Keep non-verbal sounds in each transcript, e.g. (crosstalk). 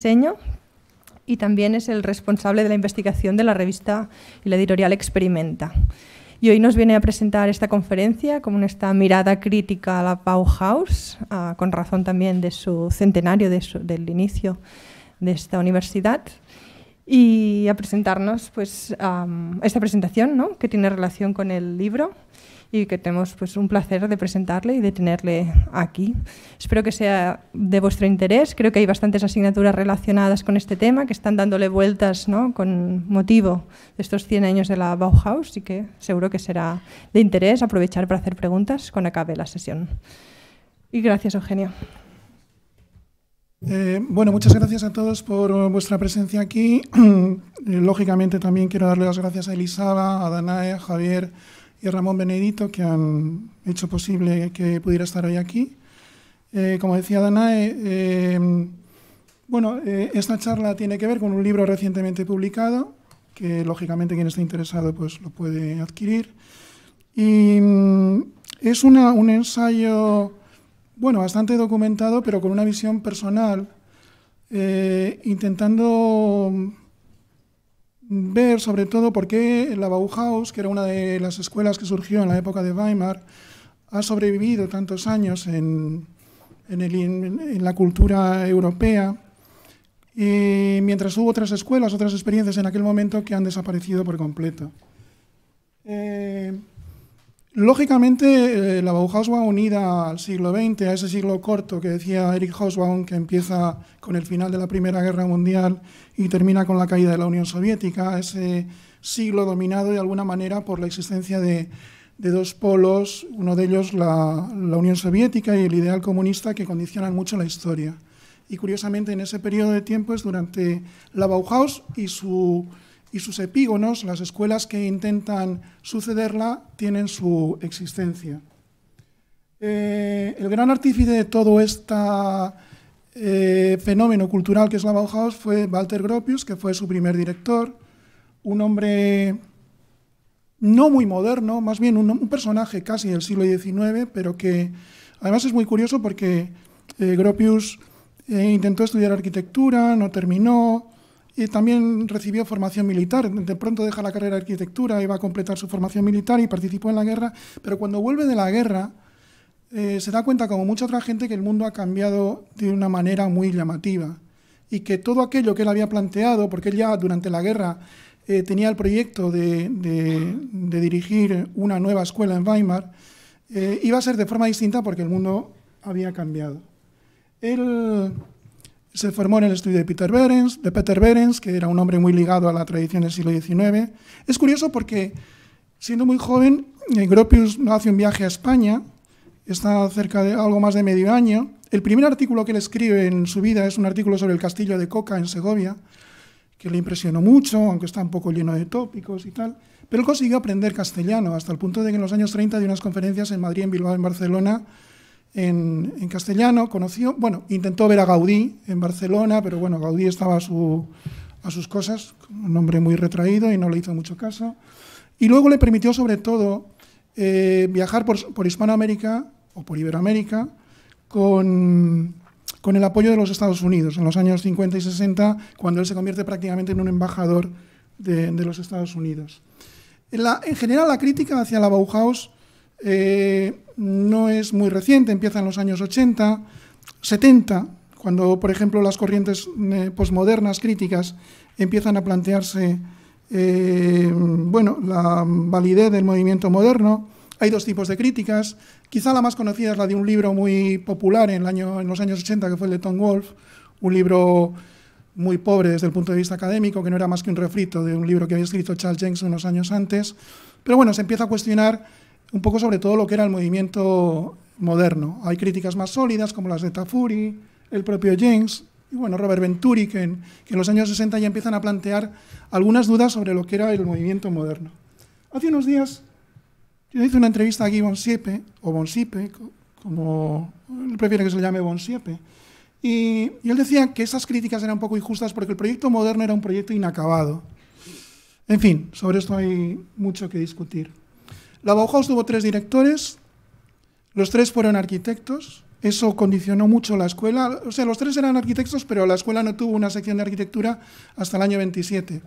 diseño y también es el responsable de la investigación de la revista y la editorial Experimenta. Y hoy nos viene a presentar esta conferencia con esta mirada crítica a la Bauhaus, ah, con razón también de su centenario, del inicio de esta universidad, y a presentarnos pues, esta presentación que tiene relación con el libro y que tenemos pues, un placer de presentarle y de tenerle aquí. Espero que sea de vuestro interés. Creo que hay bastantes asignaturas relacionadas con este tema que están dándole vueltas ¿no? con motivo de estos 100 años de la Bauhaus y que seguro que será de interés aprovechar para hacer preguntas cuando acabe la sesión. Y gracias, Eugenio. Eh, bueno, muchas gracias a todos por uh, vuestra presencia aquí. (clears throat) Eh, lógicamente también quiero darle las gracias a Elisaba, a Danae, a Javier, y Ramón Benedito, que han hecho posible que pudiera estar hoy aquí. Eh, como decía Danae, eh, eh, bueno, esta charla tiene que ver con un libro recientemente publicado, que lógicamente quien esté interesado pues, lo puede adquirir. Y mm, es un ensayo, bueno, bastante documentado, pero con una visión personal, intentando ver sobre todo por qué la Bauhaus, que era una de las escuelas que surgió en la época de Weimar, ha sobrevivido tantos años en, la cultura europea, y mientras hubo otras escuelas, otras experiencias en aquel momento que han desaparecido por completo. Eh, Lógicamente, eh, la Bauhaus va unida al siglo XX, a ese siglo corto que decía Eric Hobsbawm, que empieza con el final de la Primera Guerra Mundial y termina con la caída de la Unión Soviética, ese siglo dominado de alguna manera por la existencia de, dos polos, uno de ellos la, la, Unión Soviética y el ideal comunista que condicionan mucho la historia. Y curiosamente en ese periodo de tiempo es durante la Bauhaus y su y sus epígonos, las escuelas que intentan sucederla, tienen su existencia. Eh, el gran artífice de todo este eh, fenómeno cultural que es la Bauhaus fue Walter Gropius, que fue su primer director, un hombre no muy moderno, más bien un, personaje casi del siglo XIX, pero que además es muy curioso porque eh, Gropius intentó estudiar arquitectura, no terminó, y también recibió formación militar. De pronto deja la carrera de arquitectura, iba a completar su formación militar y participó en la guerra, pero cuando vuelve de la guerra eh, se da cuenta, como mucha otra gente, que el mundo ha cambiado de una manera muy llamativa y que todo aquello que él había planteado, porque él ya durante la guerra eh, tenía el proyecto de, dirigir una nueva escuela en Weimar, eh, iba a ser de forma distinta porque el mundo había cambiado. Él se formó en el estudio de Peter Behrens, de Peter Behrens, que era un hombre muy ligado a la tradición del siglo XIX. Es curioso porque, siendo muy joven, Gropius hace un viaje a España, está cerca de algo más de medio año. El primer artículo que él escribe en su vida es un artículo sobre el castillo de Coca en Segovia, que le impresionó mucho, aunque está un poco lleno de tópicos y tal. Pero él consiguió aprender castellano, hasta el punto de que en los años 30 dio unas conferencias en Madrid, en Bilbao, en Barcelona, en, castellano, conoció, bueno, intentó ver a Gaudí en Barcelona, pero bueno, Gaudí estaba a, sus cosas, un hombre muy retraído y no le hizo mucho caso. Y luego le permitió sobre todo eh, viajar por, Hispanoamérica o por Iberoamérica con, el apoyo de los Estados Unidos en los años 50 y 60, cuando él se convierte prácticamente en un embajador de, los Estados Unidos. en general, la crítica hacia la Bauhaus eh, no es muy reciente, empieza en los años 80, 70, cuando, por ejemplo, las corrientes eh, posmodernas críticas empiezan a plantearse eh, bueno, la validez del movimiento moderno. Hay dos tipos de críticas. Quizá la más conocida es la de un libro muy popular en, el año, en los años 80, que fue el de Tom Wolfe, un libro muy pobre desde el punto de vista académico, que no era más que un refrito de un libro que había escrito Charles Jenks unos años antes. Pero bueno, se empieza a cuestionar un poco sobre todo lo que era el movimiento moderno. Hay críticas más sólidas como las de Tafuri, el propio James y bueno, Robert Venturi, que en, los años 60 ya empiezan a plantear algunas dudas sobre lo que era el movimiento moderno. Hace unos días yo hice una entrevista a Guy Siepe, o Bonsipe, como él prefiere que se le llame Bonsiepe, y él decía que esas críticas eran un poco injustas porque el proyecto moderno era un proyecto inacabado. En fin, sobre esto hay mucho que discutir. La Bauhaus tuvo tres directores, los tres fueron arquitectos, eso condicionó mucho la escuela. O sea, los tres eran arquitectos, pero la escuela no tuvo una sección de arquitectura hasta el año 27.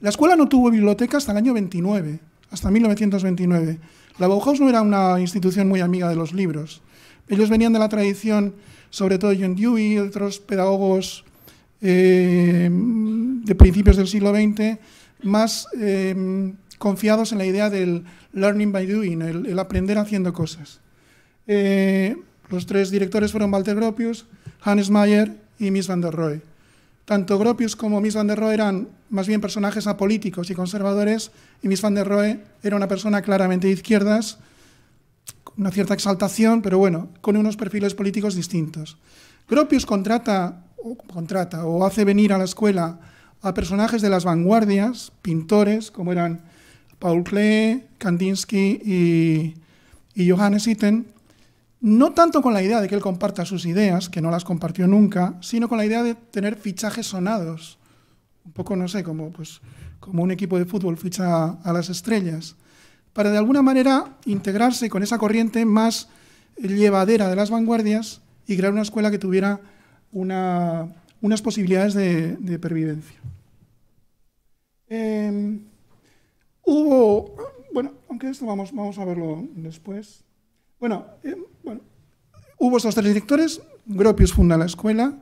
La escuela no tuvo biblioteca hasta el año 29, hasta 1929. La Bauhaus no era una institución muy amiga de los libros. Ellos venían de la tradición, sobre todo John Dewey y otros pedagogos eh, de principios del siglo XX, más eh, confiados en la idea del learning by doing, el, aprender haciendo cosas. Eh, los tres directores fueron Walter Gropius, Hans Mayer y Miss van der Rohe. Tanto Gropius como Miss van der Rohe eran más bien personajes apolíticos y conservadores, y Miss van der Rohe era una persona claramente de izquierdas, con una cierta exaltación, pero bueno, con unos perfiles políticos distintos. Gropius contrata o, contrata, o hace venir a la escuela a personajes de las vanguardias, pintores, como eran Paul Klee, Kandinsky y, Johannes Itten, no tanto con la idea de que él comparta sus ideas, que no las compartió nunca, sino con la idea de tener fichajes sonados. Un poco, no sé, como, pues, como un equipo de fútbol ficha a las estrellas. Para de alguna manera integrarse con esa corriente más llevadera de las vanguardias y crear una escuela que tuviera una, unas posibilidades de, de pervivencia. Em, Hubo, bueno, aunque esto vamos, vamos a verlo después. Bueno, eh, bueno, hubo estos tres directores, Gropius funda la escuela,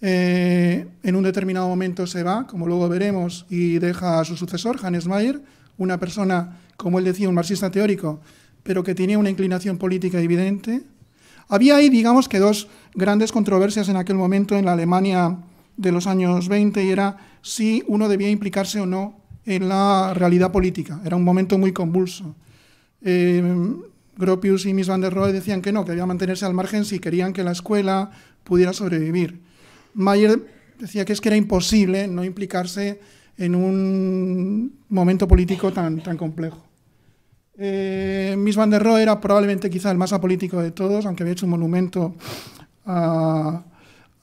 eh, en un determinado momento se va, como luego veremos, y deja a su sucesor, Hannes Mayer, una persona, como él decía, un marxista teórico, pero que tenía una inclinación política evidente. Había ahí, digamos, que dos grandes controversias en aquel momento en la Alemania de los años 20 y era si uno debía implicarse o no en la realidad política. Era un momento muy convulso. Eh, Gropius y Miss van der Rohe decían que no, que debían mantenerse al margen si querían que la escuela pudiera sobrevivir. Mayer decía que es que era imposible no implicarse en un momento político tan, tan complejo. Eh, Miss van der Rohe era probablemente quizá el más apolítico de todos, aunque había hecho un monumento a,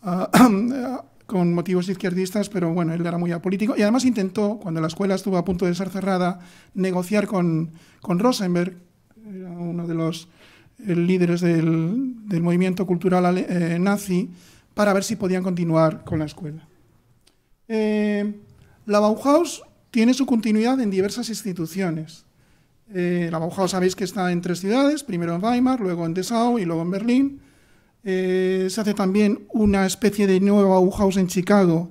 (clears throat) con motivos izquierdistas, pero bueno, él era muy apolítico. Y además intentó, cuando la escuela estuvo a punto de ser cerrada, negociar con, Rosenberg, uno de los eh, líderes del, movimiento cultural eh, nazi, para ver si podían continuar con la escuela. Eh, la Bauhaus tiene su continuidad en diversas instituciones. la Bauhaus sabéis que está en tres ciudades, primero en Weimar, luego en Dessau y luego en Berlín. Eh, se hace también una especie de nuevo Bauhaus en Chicago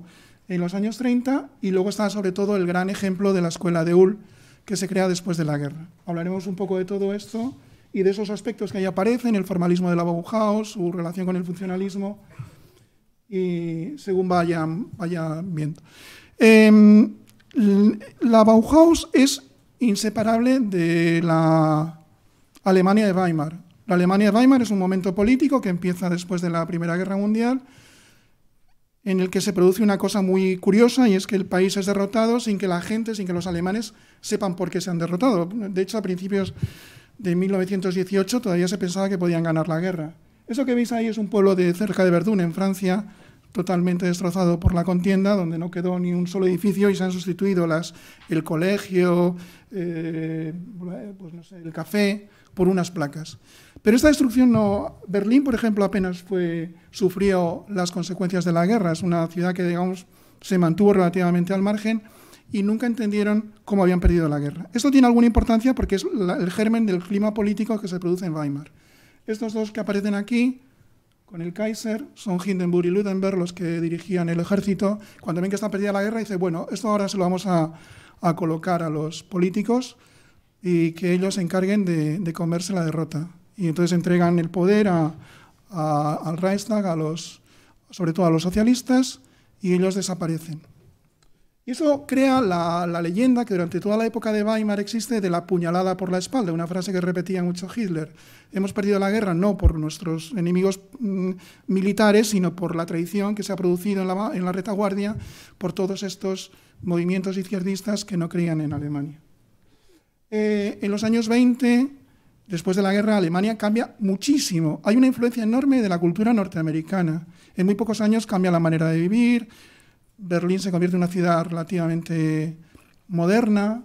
en los años 30 y luego está sobre todo el gran ejemplo de la escuela de Ull que se crea después de la guerra. Hablaremos un poco de todo esto y de esos aspectos que ahí aparecen, el formalismo de la Bauhaus, su relación con el funcionalismo y según vaya vaya viendo. Em, la Bauhaus es inseparable de la Alemania de Weimar. La Alemania Weimar es un momento político que empieza después de la Primera Guerra Mundial, en el que se produce una cosa muy curiosa y es que el país es derrotado sin que la gente, sin que los alemanes sepan por qué se han derrotado. De hecho, a principios de 1918 todavía se pensaba que podían ganar la guerra. Eso que veis ahí es un pueblo de cerca de Verdún, en Francia, totalmente destrozado por la contienda, donde no quedó ni un solo edificio y se han sustituido las, el colegio, eh, pues, el café, por unas placas. Pero esta destrucción no... Berlín, por ejemplo, apenas fue, sufrió las consecuencias de la guerra. Es una ciudad que, digamos, se mantuvo relativamente al margen y nunca entendieron cómo habían perdido la guerra. Esto tiene alguna importancia porque es el germen del clima político que se produce en Weimar. Estos dos que aparecen aquí, con el Kaiser, son Hindenburg y Ludenberg los que dirigían el ejército. Cuando ven que está perdida la guerra, dicen, bueno, esto ahora se lo vamos a, a colocar a los políticos y que ellos se encarguen de, comerse la derrota. Y entonces entregan el poder al Reichstag, a los, sobre todo a los socialistas, y ellos desaparecen. Y eso crea la, leyenda que durante toda la época de Weimar existe de la puñalada por la espalda, una frase que repetía mucho Hitler. Hemos perdido la guerra no por nuestros enemigos mm, militares, sino por la traición que se ha producido en la, en la retaguardia por todos estos movimientos izquierdistas que no creían en Alemania. Eh, en los años 20, después de la guerra, Alemania cambia muchísimo. Hay una influencia enorme de la cultura norteamericana. En muy pocos años cambia la manera de vivir. Berlín se convierte en una ciudad relativamente moderna.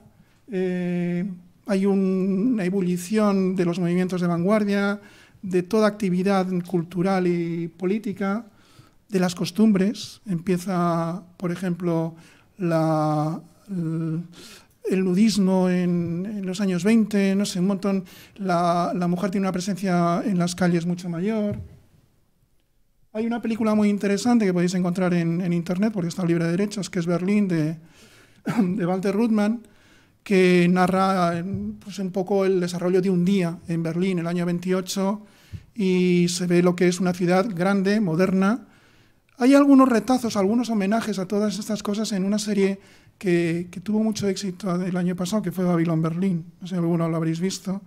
Eh, hay una ebullición de los movimientos de vanguardia, de toda actividad cultural y política, de las costumbres. Empieza, por ejemplo, la, el nudismo en, los años 20, no sé, un montón. La, mujer tiene una presencia en las calles mucho mayor. Hay una película muy interesante que podéis encontrar en, internet porque está libre de derechos, que es Berlín de, Walter Ruttmann, que narra pues, un poco el desarrollo de un día en Berlín, el año 28, y se ve lo que es una ciudad grande, moderna. Hay algunos retazos, algunos homenajes a todas estas cosas en una serie que, tuvo mucho éxito el año pasado, que fue babilón Berlín, no sé si alguno lo habréis visto,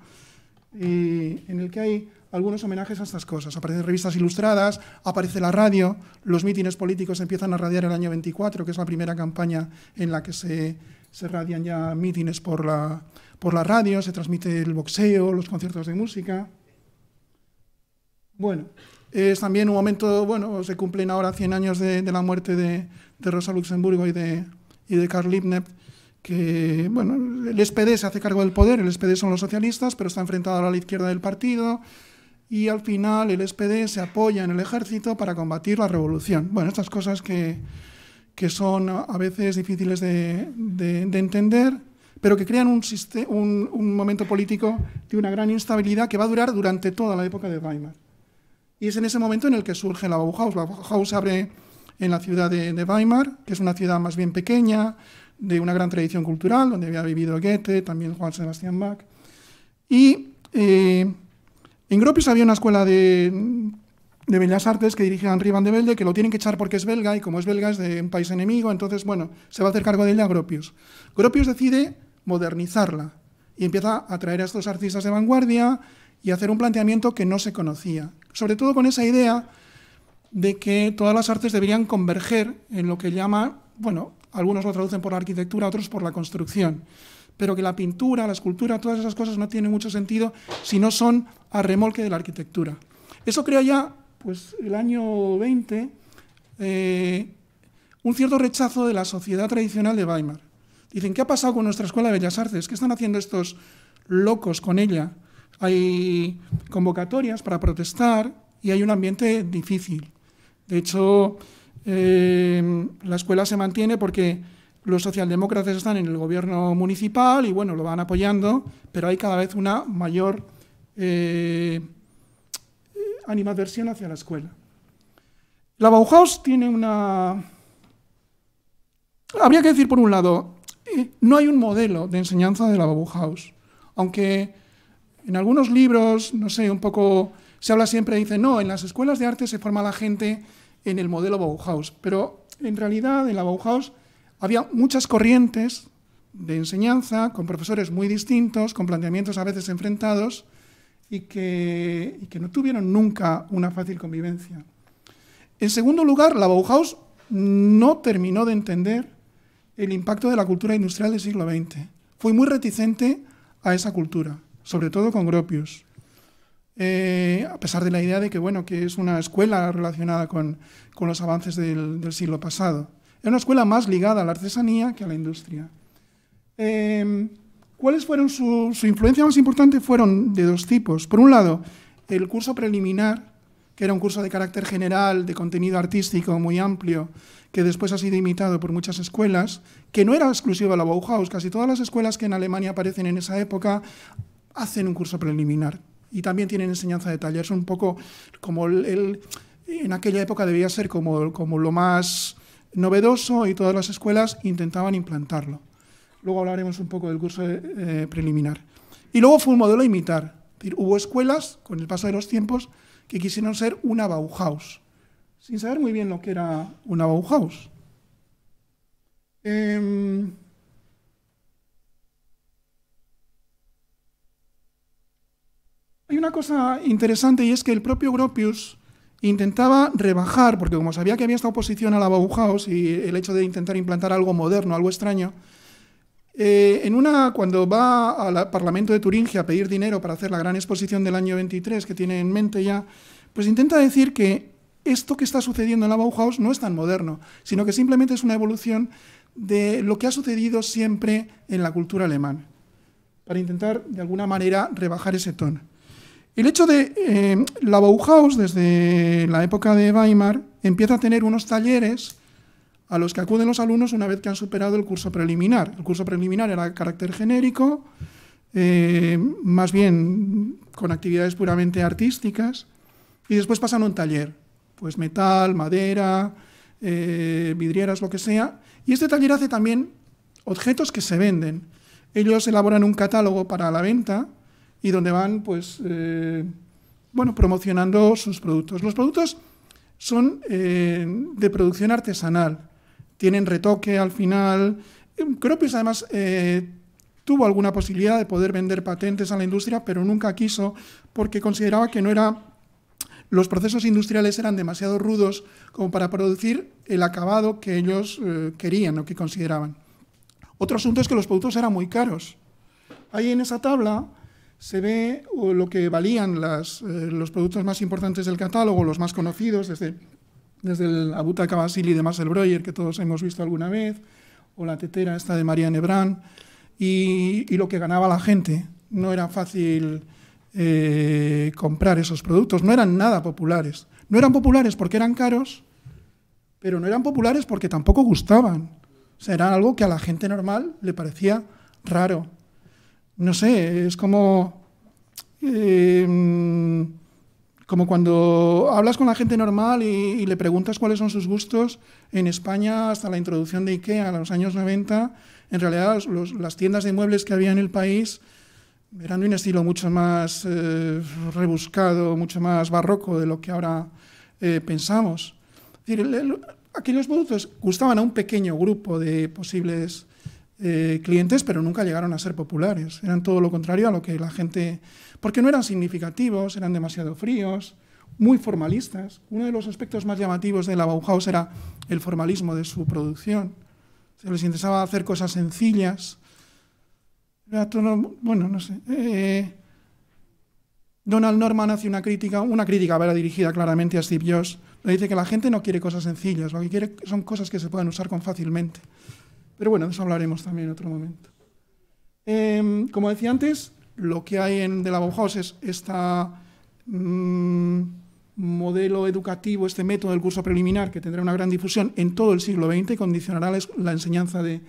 y en el que hay algunos homenajes a estas cosas. Aparecen revistas ilustradas, aparece la radio, los mítines políticos empiezan a radiar el año 24, que es la primera campaña en la que se, se radian ya mítines por la, por la radio, se transmite el boxeo, los conciertos de música. Bueno, es también un momento, bueno, se cumplen ahora 100 años de, la muerte de Rosa Luxemburgo y de y de Karl Liebknecht, que, bueno, el SPD se hace cargo del poder, el SPD son los socialistas, pero está enfrentado a la izquierda del partido, y al final el SPD se apoya en el ejército para combatir la revolución. Bueno, estas cosas que, que son a veces difíciles de, entender, pero que crean un, un, un, momento político de una gran instabilidad que va a durar durante toda la época de Weimar. Y es en ese momento en el que surge la Bauhaus. La Bauhaus abre en la ciudad de, Weimar, que es una ciudad más bien pequeña, de una gran tradición cultural, donde había vivido Goethe, también Juan Sebastián Bach. Y eh, en Gropius había una escuela de, Bellas Artes que dirigía Henri Van de Velde, que lo tienen que echar porque es belga, y como es belga es de un país enemigo, entonces, bueno, se va a hacer cargo de ella Gropius. Gropius decide modernizarla y empieza a traer a estos artistas de vanguardia y hacer un planteamiento que no se conocía. Sobre todo con esa idea de que todas las artes deberían converger en lo que llama, bueno, algunos lo traducen por la arquitectura, otros por la construcción, pero que la pintura, la escultura, todas esas cosas no tienen mucho sentido si no son a remolque de la arquitectura. Eso crea ya, pues el año 20, eh, un cierto rechazo de la sociedad tradicional de Weimar. Dicen, ¿qué ha pasado con nuestra Escuela de Bellas Artes? ¿Qué están haciendo estos locos con ella? Hay convocatorias para protestar y hay un ambiente difícil. De hecho, eh, la escuela se mantiene porque los socialdemócratas están en el gobierno municipal y bueno, lo van apoyando, pero hay cada vez una mayor eh, animadversión hacia la escuela. La Bauhaus tiene una... Habría que decir, por un lado, eh, no hay un modelo de enseñanza de la Bauhaus, aunque en algunos libros, no sé, un poco se habla siempre, dice, no, en las escuelas de arte se forma la gente en el modelo Bauhaus. Pero en realidad en la Bauhaus había muchas corrientes de enseñanza con profesores muy distintos, con planteamientos a veces enfrentados y que, no tuvieron nunca una fácil convivencia. En segundo lugar, la Bauhaus no terminó de entender el impacto de la cultura industrial del siglo XX. Fue muy reticente a esa cultura, sobre todo con Gropius. Eh, a pesar de la idea de que, bueno, que es una escuela relacionada con, los avances del, siglo pasado. Es una escuela más ligada a la artesanía que a la industria. Em, ¿Cuáles fueron su, influencia más importante? Fueron de dos tipos. Por un lado, el curso preliminar, que era un curso de carácter general, de contenido artístico muy amplio, que después ha sido imitado por muchas escuelas, que no era exclusivo a la Bauhaus. Casi todas las escuelas que en Alemania aparecen en esa época hacen un curso preliminar y también tienen enseñanza de talleres, un poco como el, en aquella época debía ser como, como lo más novedoso y todas las escuelas intentaban implantarlo. Luego hablaremos un poco del curso eh, preliminar. Y luego fue un modelo a imitar. hubo escuelas, con el paso de los tiempos, que quisieron ser una Bauhaus, sin saber muy bien lo que era una Bauhaus. Em, Hay una cosa interesante y es que el propio Gropius intentaba rebajar, porque como sabía que había esta oposición a la Bauhaus y el hecho de intentar implantar algo moderno, algo extraño, eh, en una, cuando va al Parlamento de Turingia a pedir dinero para hacer la gran exposición del año 23 que tiene en mente ya, pues intenta decir que esto que está sucediendo en la Bauhaus no es tan moderno, sino que simplemente es una evolución de lo que ha sucedido siempre en la cultura alemana, para intentar de alguna manera rebajar ese tono. El hecho de eh, la Bauhaus, desde la época de Weimar, empieza a tener unos talleres a los que acuden los alumnos una vez que han superado el curso preliminar. El curso preliminar era de carácter genérico, eh, más bien con actividades puramente artísticas, y después pasan a un taller, pues metal, madera, eh, vidrieras, lo que sea. Y este taller hace también objetos que se venden. Ellos elaboran un catálogo para la venta y donde van pues, eh, bueno, promocionando sus productos. Los productos son eh, de producción artesanal, tienen retoque al final. Eh, que además tuvo alguna posibilidad de poder vender patentes a la industria, pero nunca quiso porque consideraba que no era los procesos industriales eran demasiado rudos como para producir el acabado que ellos querían o que consideraban. Otro asunto es que los productos eran muy caros. Ahí en esa tabla se ve lo que valían eh, los productos más importantes del catálogo, los más conocidos, desde, desde el Abutaka Basili de Marcel Breuer, que todos hemos visto alguna vez, o la tetera esta de María Nebrán, y, y, lo que ganaba la gente. No era fácil eh, comprar esos productos, no eran nada populares. No eran populares porque eran caros, pero no eran populares porque tampoco gustaban. O sea, era algo que a la gente normal le parecía raro no sé, es como, em, como cuando hablas con la gente normal y, le preguntas cuáles son sus gustos. En España, hasta la introducción de IKEA, en los años 90, en realidad las tiendas de muebles que había en el país eran de un estilo mucho más eh, rebuscado, mucho más barroco de lo que ahora eh, pensamos. aquellos productos gustaban a un pequeño grupo de posibles eh, clientes, pero nunca llegaron a ser populares. Eran todo lo contrario a lo que la gente... Porque no eran significativos, eran demasiado fríos, muy formalistas. Uno de los aspectos más llamativos de la Bauhaus era el formalismo de su producción. Se les interesaba hacer cosas sencillas. bueno, no sé. Eh, Donald Norman hace una crítica, una crítica dirigida claramente a Steve Jobs, le dice que la gente no quiere cosas sencillas, lo que quiere son cosas que se puedan usar con fácilmente. Pero bueno, de eso hablaremos también en otro momento. Em, como decía antes, lo que hay en de la Bauhaus es este modelo educativo, este método del curso preliminar que tendrá una gran difusión en todo el siglo XX y condicionará la, enseñanza de,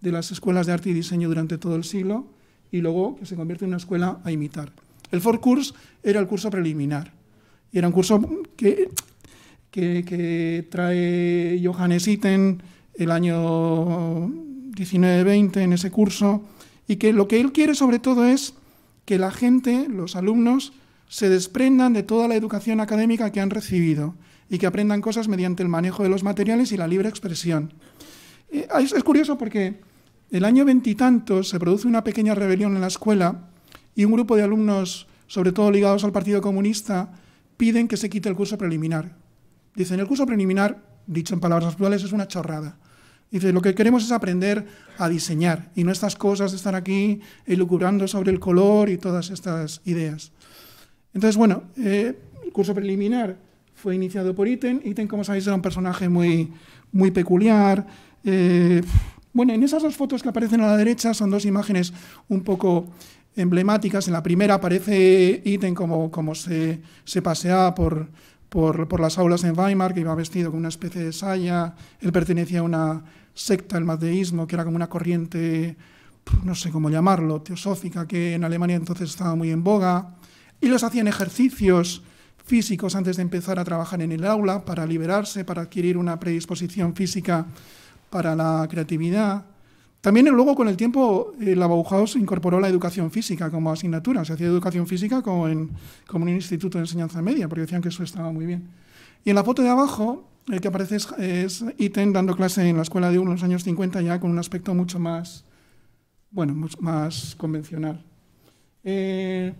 las escuelas de arte y diseño durante todo el siglo y luego que se convierte en una escuela a imitar. El Ford Course era el curso preliminar y era un curso que, que, que trae Johannes Itten, el año 19-20 en ese curso, y que lo que él quiere sobre todo es que la gente, los alumnos, se desprendan de toda la educación académica que han recibido y que aprendan cosas mediante el manejo de los materiales y la libre expresión. Eh, es, es curioso porque el año veintitantos se produce una pequeña rebelión en la escuela y un grupo de alumnos, sobre todo ligados al Partido Comunista, piden que se quite el curso preliminar. Dicen, el curso preliminar, dicho en palabras actuales, es una chorrada. Dice, lo que queremos es aprender a diseñar y no estas cosas de estar aquí ilucurando sobre el color y todas estas ideas. Entonces, bueno, eh, el curso preliminar fue iniciado por Iten. Iten, como sabéis, era un personaje muy, muy peculiar. Eh, bueno, en esas dos fotos que aparecen a la derecha son dos imágenes un poco emblemáticas. En la primera aparece Iten como, como se, se pasea por, por, las aulas en Weimar, que iba vestido con una especie de saya, él pertenecía a una secta, el mateísmo, que era como una corriente, no sé cómo llamarlo, teosófica, que en Alemania entonces estaba muy en boga, y los hacían ejercicios físicos antes de empezar a trabajar en el aula para liberarse, para adquirir una predisposición física para la creatividad. También luego con el tiempo el eh, Bauhaus incorporó la educación física como asignatura, se hacía educación física como en, un instituto de enseñanza media, porque decían que eso estaba muy bien. Y en la foto de abajo, el que aparece es, Iten dando clase en la escuela de unos años 50 ya con un aspecto mucho más, bueno, más convencional. Eh,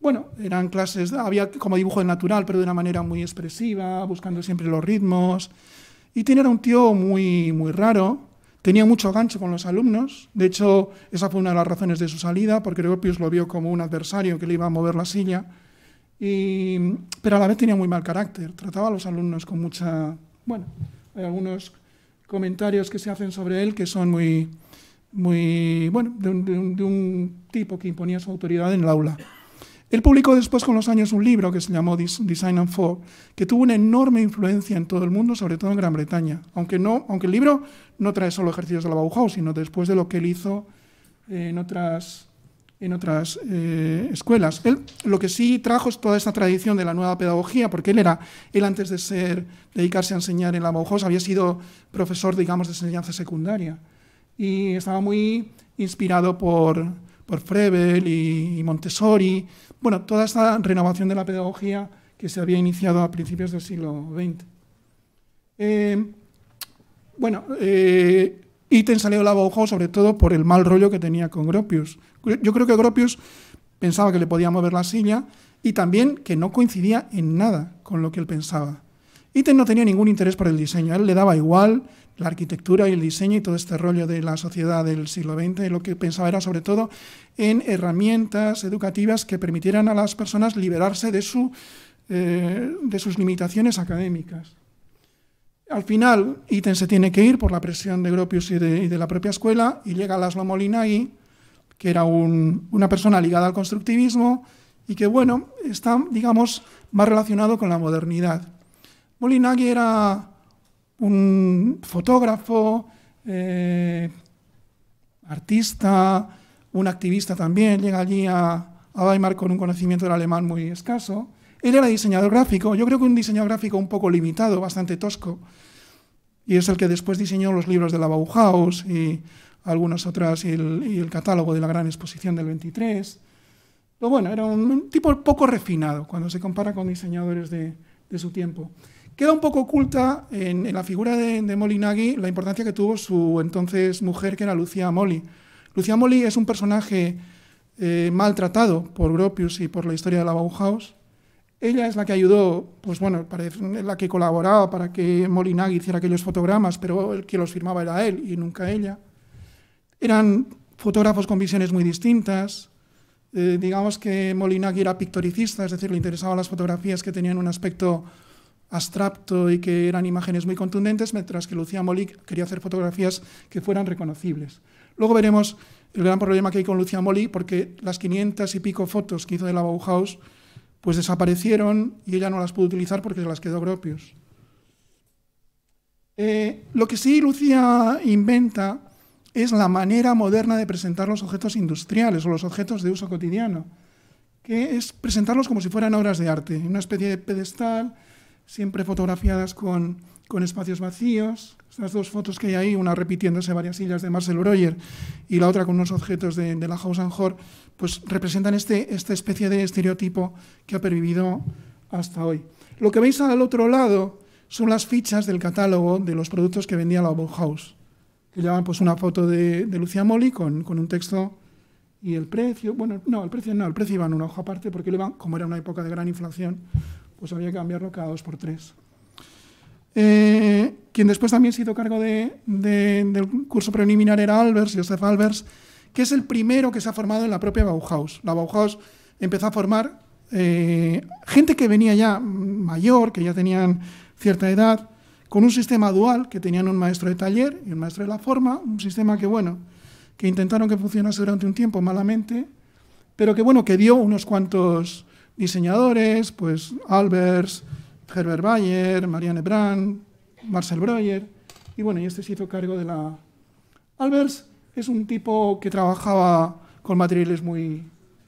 bueno, eran clases, había como dibujo natural, pero de una manera muy expresiva, buscando siempre los ritmos. Iten era un tío muy, muy raro, Tenía mucho gancho con los alumnos, de hecho, esa fue una de las razones de su salida, porque Gropius lo vio como un adversario que le iba a mover la silla, pero a la vez tenía muy mal carácter, trataba a los alumnos con mucha... Bueno, hay algunos comentarios que se hacen sobre él que son muy, muy bueno, de de un tipo que imponía su autoridad en el aula. Él publicó después con los años un libro que se llamó Design and Fog, que tuvo una enorme influencia en todo el mundo, sobre todo en Gran Bretaña. Aunque, no, aunque el libro no trae solo ejercicios de la Bauhaus, sino después de lo que él hizo en otras, en otras eh, escuelas. Él lo que sí trajo es toda esta tradición de la nueva pedagogía, porque él era, él antes de ser, dedicarse a enseñar en la Bauhaus, había sido profesor, digamos, de enseñanza secundaria. Y estaba muy inspirado por, por Frebel y Montessori, bueno, toda esta renovación de la pedagogía que se había iniciado a principios del siglo XX. Eh, bueno, eh, Iten salió de la Bauhaus sobre todo por el mal rollo que tenía con Gropius. Yo creo que Gropius pensaba que le podía mover la silla y también que no coincidía en nada con lo que él pensaba. Iten no tenía ningún interés por el diseño, a él le daba igual la arquitectura y el diseño y todo este rollo de la sociedad del siglo XX, lo que pensaba era sobre todo en herramientas educativas que permitieran a las personas liberarse de, su, eh, de sus limitaciones académicas. Al final, Iten se tiene que ir por la presión de Gropius y de, la propia escuela y llega Laszlo Molinagui, que era una persona ligada al constructivismo y que, bueno, está, digamos, más relacionado con la modernidad. Molinari era un fotógrafo, eh, artista, un activista también, llega allí a, Weimar con un conocimiento del alemán muy escaso. Él era diseñador gráfico, yo creo que un diseñador gráfico un poco limitado, bastante tosco, y es el que después diseñó los libros de la Bauhaus y algunas otras, y el, catálogo de la gran exposición del 23. Pero bueno, era un, un tipo poco refinado cuando se compara con diseñadores de su tiempo. Queda un poco oculta en, la figura de, de, la importancia que tuvo su entonces mujer, que era Lucía Molly. Lucía Molly es un personaje eh, maltratado por Gropius y por la historia de la Bauhaus. Ella es la que ayudó, pues bueno, la que colaboraba para que Molinagui hiciera aquellos fotogramas, pero el que los firmaba era él y nunca ella. Eran fotógrafos con visiones muy distintas, eh, digamos que Molinagui era pictoricista, es decir, le interesaban las fotografías que tenían un aspecto abstracto y que eran imágenes muy contundentes, mientras que Lucía Molik quería hacer fotografías que fueran reconocibles. Luego veremos el gran problema que hay con Lucía Molik, porque las 500 y pico fotos que hizo de la Bauhaus pues desaparecieron y ella no las pudo utilizar porque se las quedó propios. Eh, lo que sí Lucía inventa es la manera moderna de presentar los objetos industriales o los objetos de uso cotidiano, que es presentarlos como si fueran obras de arte, en una especie de pedestal siempre fotografiadas con, con espacios vacíos. Estas dos fotos que hay ahí, una repitiéndose varias sillas de Marcel Breuer y la otra con unos objetos de, la House and pues representan este, esta especie de estereotipo que ha pervivido hasta hoy. Lo que veis al otro lado son las fichas del catálogo de los productos que vendía la House, que llevan pues una foto de, de Lucia Moli con, con un texto y el precio, bueno, no, el precio no, el precio iba en una hoja aparte porque como era una época de gran inflación, pues había que cambiarlo cada dos por tres. Eh, quien después también se hizo cargo del curso preliminar era Albers, Joseph Albers, que es el primero que se ha formado en la propia Bauhaus. La Bauhaus empezó a formar eh, gente que venía ya mayor, que ya tenían cierta edad, con un sistema dual, que tenían un maestro de taller y un maestro de la forma, un sistema que, bueno, que intentaron que funcionase durante un tiempo malamente, pero que, bueno, que dio unos cuantos diseñadores, pues Albers, Herbert Bayer, Marianne Brandt, Marcel Breuer, y bueno, y este se hizo cargo de la... Albers es un tipo que trabajaba con materiales muy...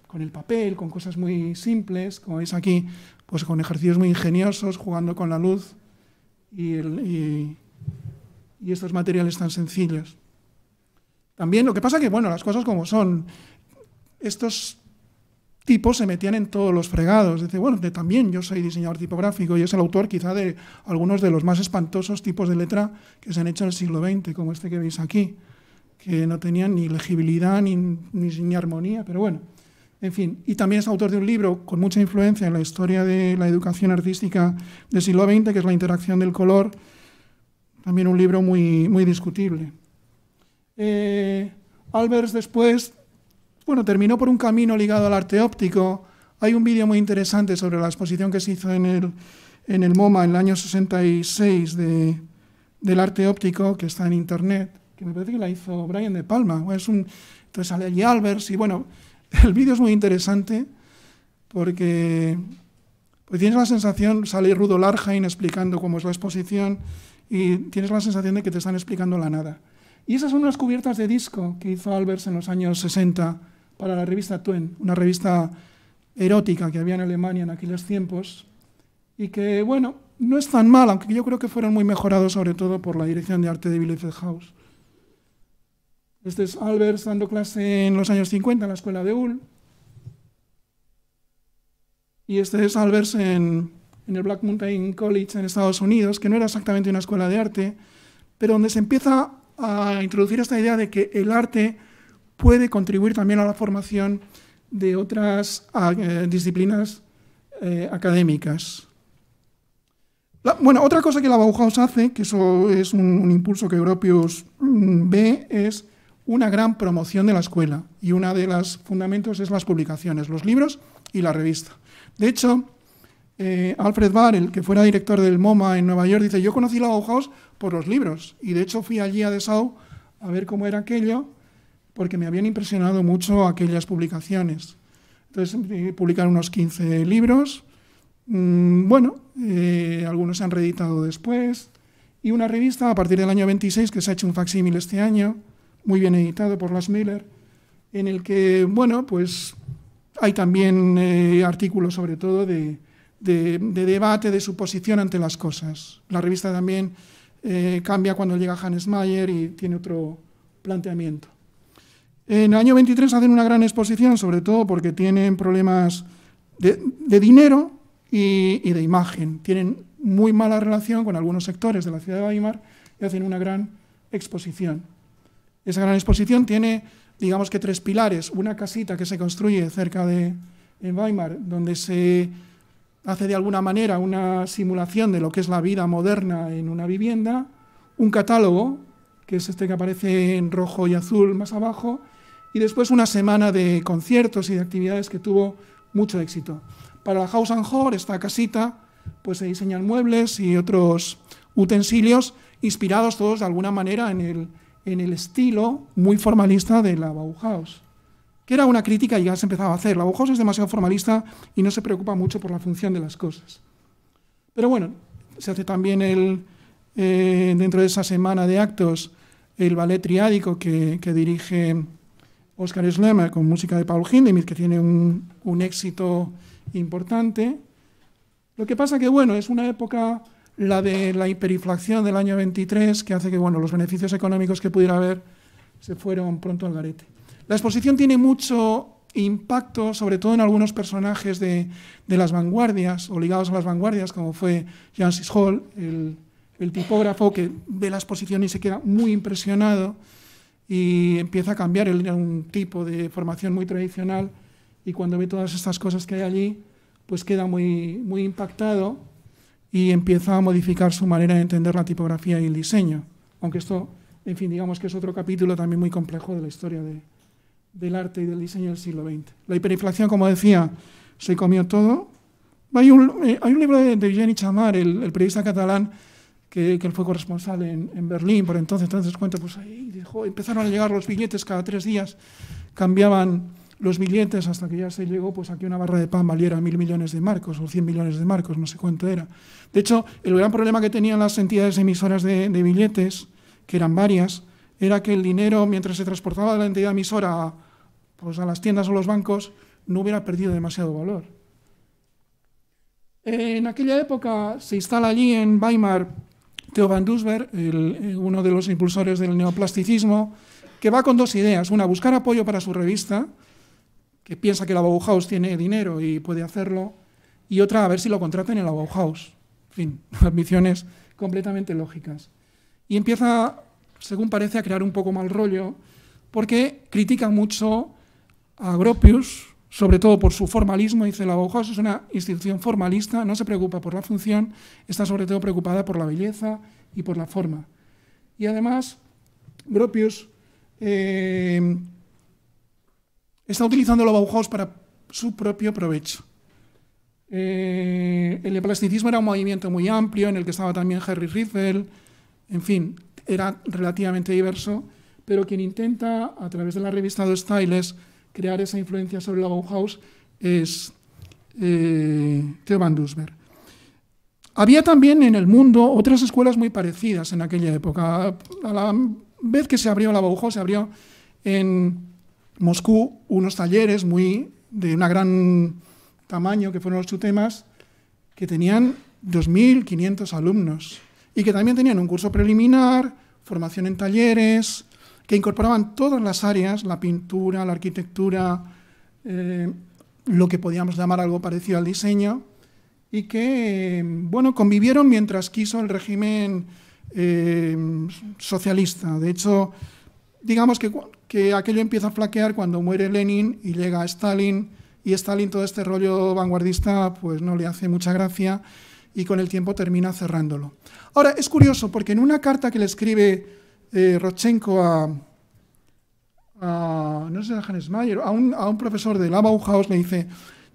con el papel, con cosas muy simples, como veis aquí, pues con ejercicios muy ingeniosos, jugando con la luz y, estos materiales tan sencillos. También lo que pasa que, bueno, las cosas como son, estos Tipo se metían en todos los fregados. Dice, bueno, también yo soy diseñador tipográfico y es el autor quizá de algunos de los más espantosos tipos de letra que se han hecho en el siglo XX, como este que veis aquí, que no tenían ni legibilidad ni, ni, armonía, pero bueno. En fin, y también es autor de un libro con mucha influencia en la historia de la educación artística del siglo XX, que es La interacción del color, también un libro muy, muy discutible. Eh, Albers después bueno, terminó por un camino ligado al arte óptico. Hay un vídeo muy interesante sobre la exposición que se hizo en el, MoMA en el año 66 del arte óptico, que está en internet, que me parece que la hizo Brian De Palma. Es un, entonces sale allí Albers y bueno, (laughs) el vídeo es muy interesante porque pues tienes la sensación, sale Rudo Larjain explicando cómo es la exposición y tienes la sensación de que te están explicando la nada. Y esas son unas cubiertas de disco que hizo Albers en los años 60 para la revista Twen, una revista erótica que había en Alemania en aquellos tiempos, y que, bueno, no es tan mal, aunque yo creo que fueron muy mejorados sobre todo por la dirección de arte de Bielefeldhaus. House. Este es Albers dando clase en los años 50 en la escuela de Ulm. Y este es Albers en, en, el Black Mountain College en Estados Unidos, que no era exactamente una escuela de arte, pero donde se empieza a introducir esta idea de que el arte puede contribuir también a la formación de otras eh, disciplinas eh, académicas. bueno, otra cosa que la Bauhaus hace, que eso es un, impulso que Gropius mm, ve, es una gran promoción de la escuela y uno de los fundamentos es las publicaciones, los libros y la revista. De hecho, eh, Alfred Barr, el que fuera director del MoMA en Nueva York, dice, yo conocí la Bauhaus por los libros y de hecho fui allí a Dessau a ver cómo era aquello porque me habían impresionado mucho aquellas publicaciones. Entonces eh, publicaron unos 15 libros, mm, bueno, eh, algunos se han reeditado después, y una revista a partir del año 26 que se ha hecho un facsímil este año, muy bien editado por Las Miller, en el que, bueno, pues hay también eh, artículos sobre todo de, debate, de su posición ante las cosas. La revista también cambia cuando llega Hannes Mayer y tiene otro planteamiento. En el año 23 hacen una gran exposición, sobre todo porque tienen problemas de, dinero y, de imagen. Tienen muy mala relación con algunos sectores de la ciudad de Weimar y hacen una gran exposición. Esa gran exposición tiene, digamos que, tres pilares. Una casita que se construye cerca de Weimar, donde se hace de alguna manera una simulación de lo que es la vida moderna en una vivienda. Un catálogo, que es este que aparece en rojo y azul más abajo, y después una semana de conciertos y de actividades que tuvo mucho éxito. Para la House and Hall, esta casita, pues se diseñan muebles y otros utensilios inspirados todos de alguna manera en el, estilo muy formalista de la Bauhaus, que era una crítica y ya se empezaba a hacer. La Bauhaus es demasiado formalista y no se preocupa mucho por la función de las cosas. Pero bueno, se hace también el, eh, dentro de esa semana de actos el ballet triádico que dirige Oscar Schlemmer con música de Paul Hindemith, que tiene un, éxito importante. Lo que pasa que, bueno, es una época, la de la hiperinflación del año 23, que hace que, bueno, los beneficios económicos que pudiera haber se fueron pronto al garete. La exposición tiene mucho impacto, sobre todo en algunos personajes de, las vanguardias, o ligados a las vanguardias, como fue Jancis Hall, el, el tipógrafo, que ve la exposición y se queda muy impresionado y empieza a cambiar, él un tipo de formación muy tradicional y cuando ve todas estas cosas que hay allí, pues queda muy, muy impactado y empieza a modificar su manera de entender la tipografía y el diseño. Aunque esto, en fin, digamos que es otro capítulo también muy complejo de la historia de, del arte y del diseño del siglo XX. La hiperinflación, como decía, se comió todo. Hay un, eh, hay un libro de, Jenny Chamar, el periodista catalán, que, él fue corresponsal en, Berlín por entonces, entonces cuenta, pues ahí empezaron a llegar los billetes cada tres días, cambiaban los billetes hasta que ya se llegó pues aquí una barra de pan valiera mil millones de marcos o cien millones de marcos, no sé cuánto era. De hecho, el gran problema que tenían las entidades emisoras de, billetes, que eran varias, era que el dinero, mientras se transportaba de la entidad emisora pues, a las tiendas o los bancos, no hubiera perdido demasiado valor. En aquella época se instala allí en Weimar Theo van Dusberg, eh, uno de los impulsores del neoplasticismo, que va con dos ideas. Una, buscar apoyo para su revista, que piensa que la Bauhaus tiene dinero y puede hacerlo, y otra, a ver si lo contratan en la Bauhaus. En fin, (laughs) ambiciones completamente lógicas. Y empieza, según parece, a crear un poco mal rollo, porque critica mucho a Gropius, sobre todo por su formalismo, dice la Bauhaus, es una institución formalista, no se preocupa por la función, está sobre todo preocupada por la belleza y por la forma. Y además, Gropius eh, está utilizando la Bauhaus para su propio provecho. Eh, el plasticismo era un movimiento muy amplio en el que estaba también Harry Riffel, en fin, era relativamente diverso, pero quien intenta, a través de la revista de Styles, crear esa influencia sobre la Bauhaus es eh, Theo van Dusberg. Había también en el mundo otras escuelas muy parecidas en aquella época. A la vez que se abrió la Bauhaus, se abrió en Moscú unos talleres muy de un gran tamaño, que fueron los Chutemas, que tenían 2.500 alumnos y que también tenían un curso preliminar, formación en talleres, que incorporaban todas las áreas, la pintura, la arquitectura, eh, lo que podíamos llamar algo parecido al diseño, y que bueno, convivieron mientras quiso el régimen eh, socialista. De hecho, digamos que, aquello empieza a flaquear cuando muere Lenin y llega Stalin, y Stalin todo este rollo vanguardista pues no le hace mucha gracia y con el tiempo termina cerrándolo. Ahora, es curioso porque en una carta que le escribe Rochenko a, un, profesor de la Bauhaus, le dice,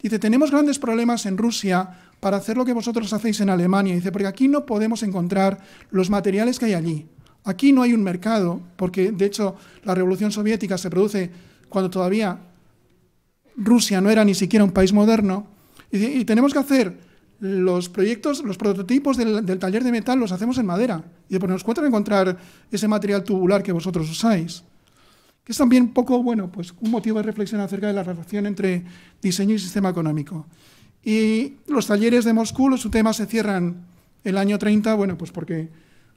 dice, tenemos grandes problemas en Rusia para hacer lo que vosotros hacéis en Alemania. Dice, porque aquí no podemos encontrar los materiales que hay allí. Aquí no hay un mercado, porque de hecho la revolución soviética se produce cuando todavía Rusia no era ni siquiera un país moderno. y tenemos que hacer los proyectos, los prototipos del, taller de metal los hacemos en madera. Y después nos cuesta encontrar ese material tubular que vosotros usáis. Que es también un poco, bueno, pues un motivo de reflexión acerca de la relación entre diseño y sistema económico. Y los talleres de Moscú, los tema se cierran el año 30, bueno, pues porque,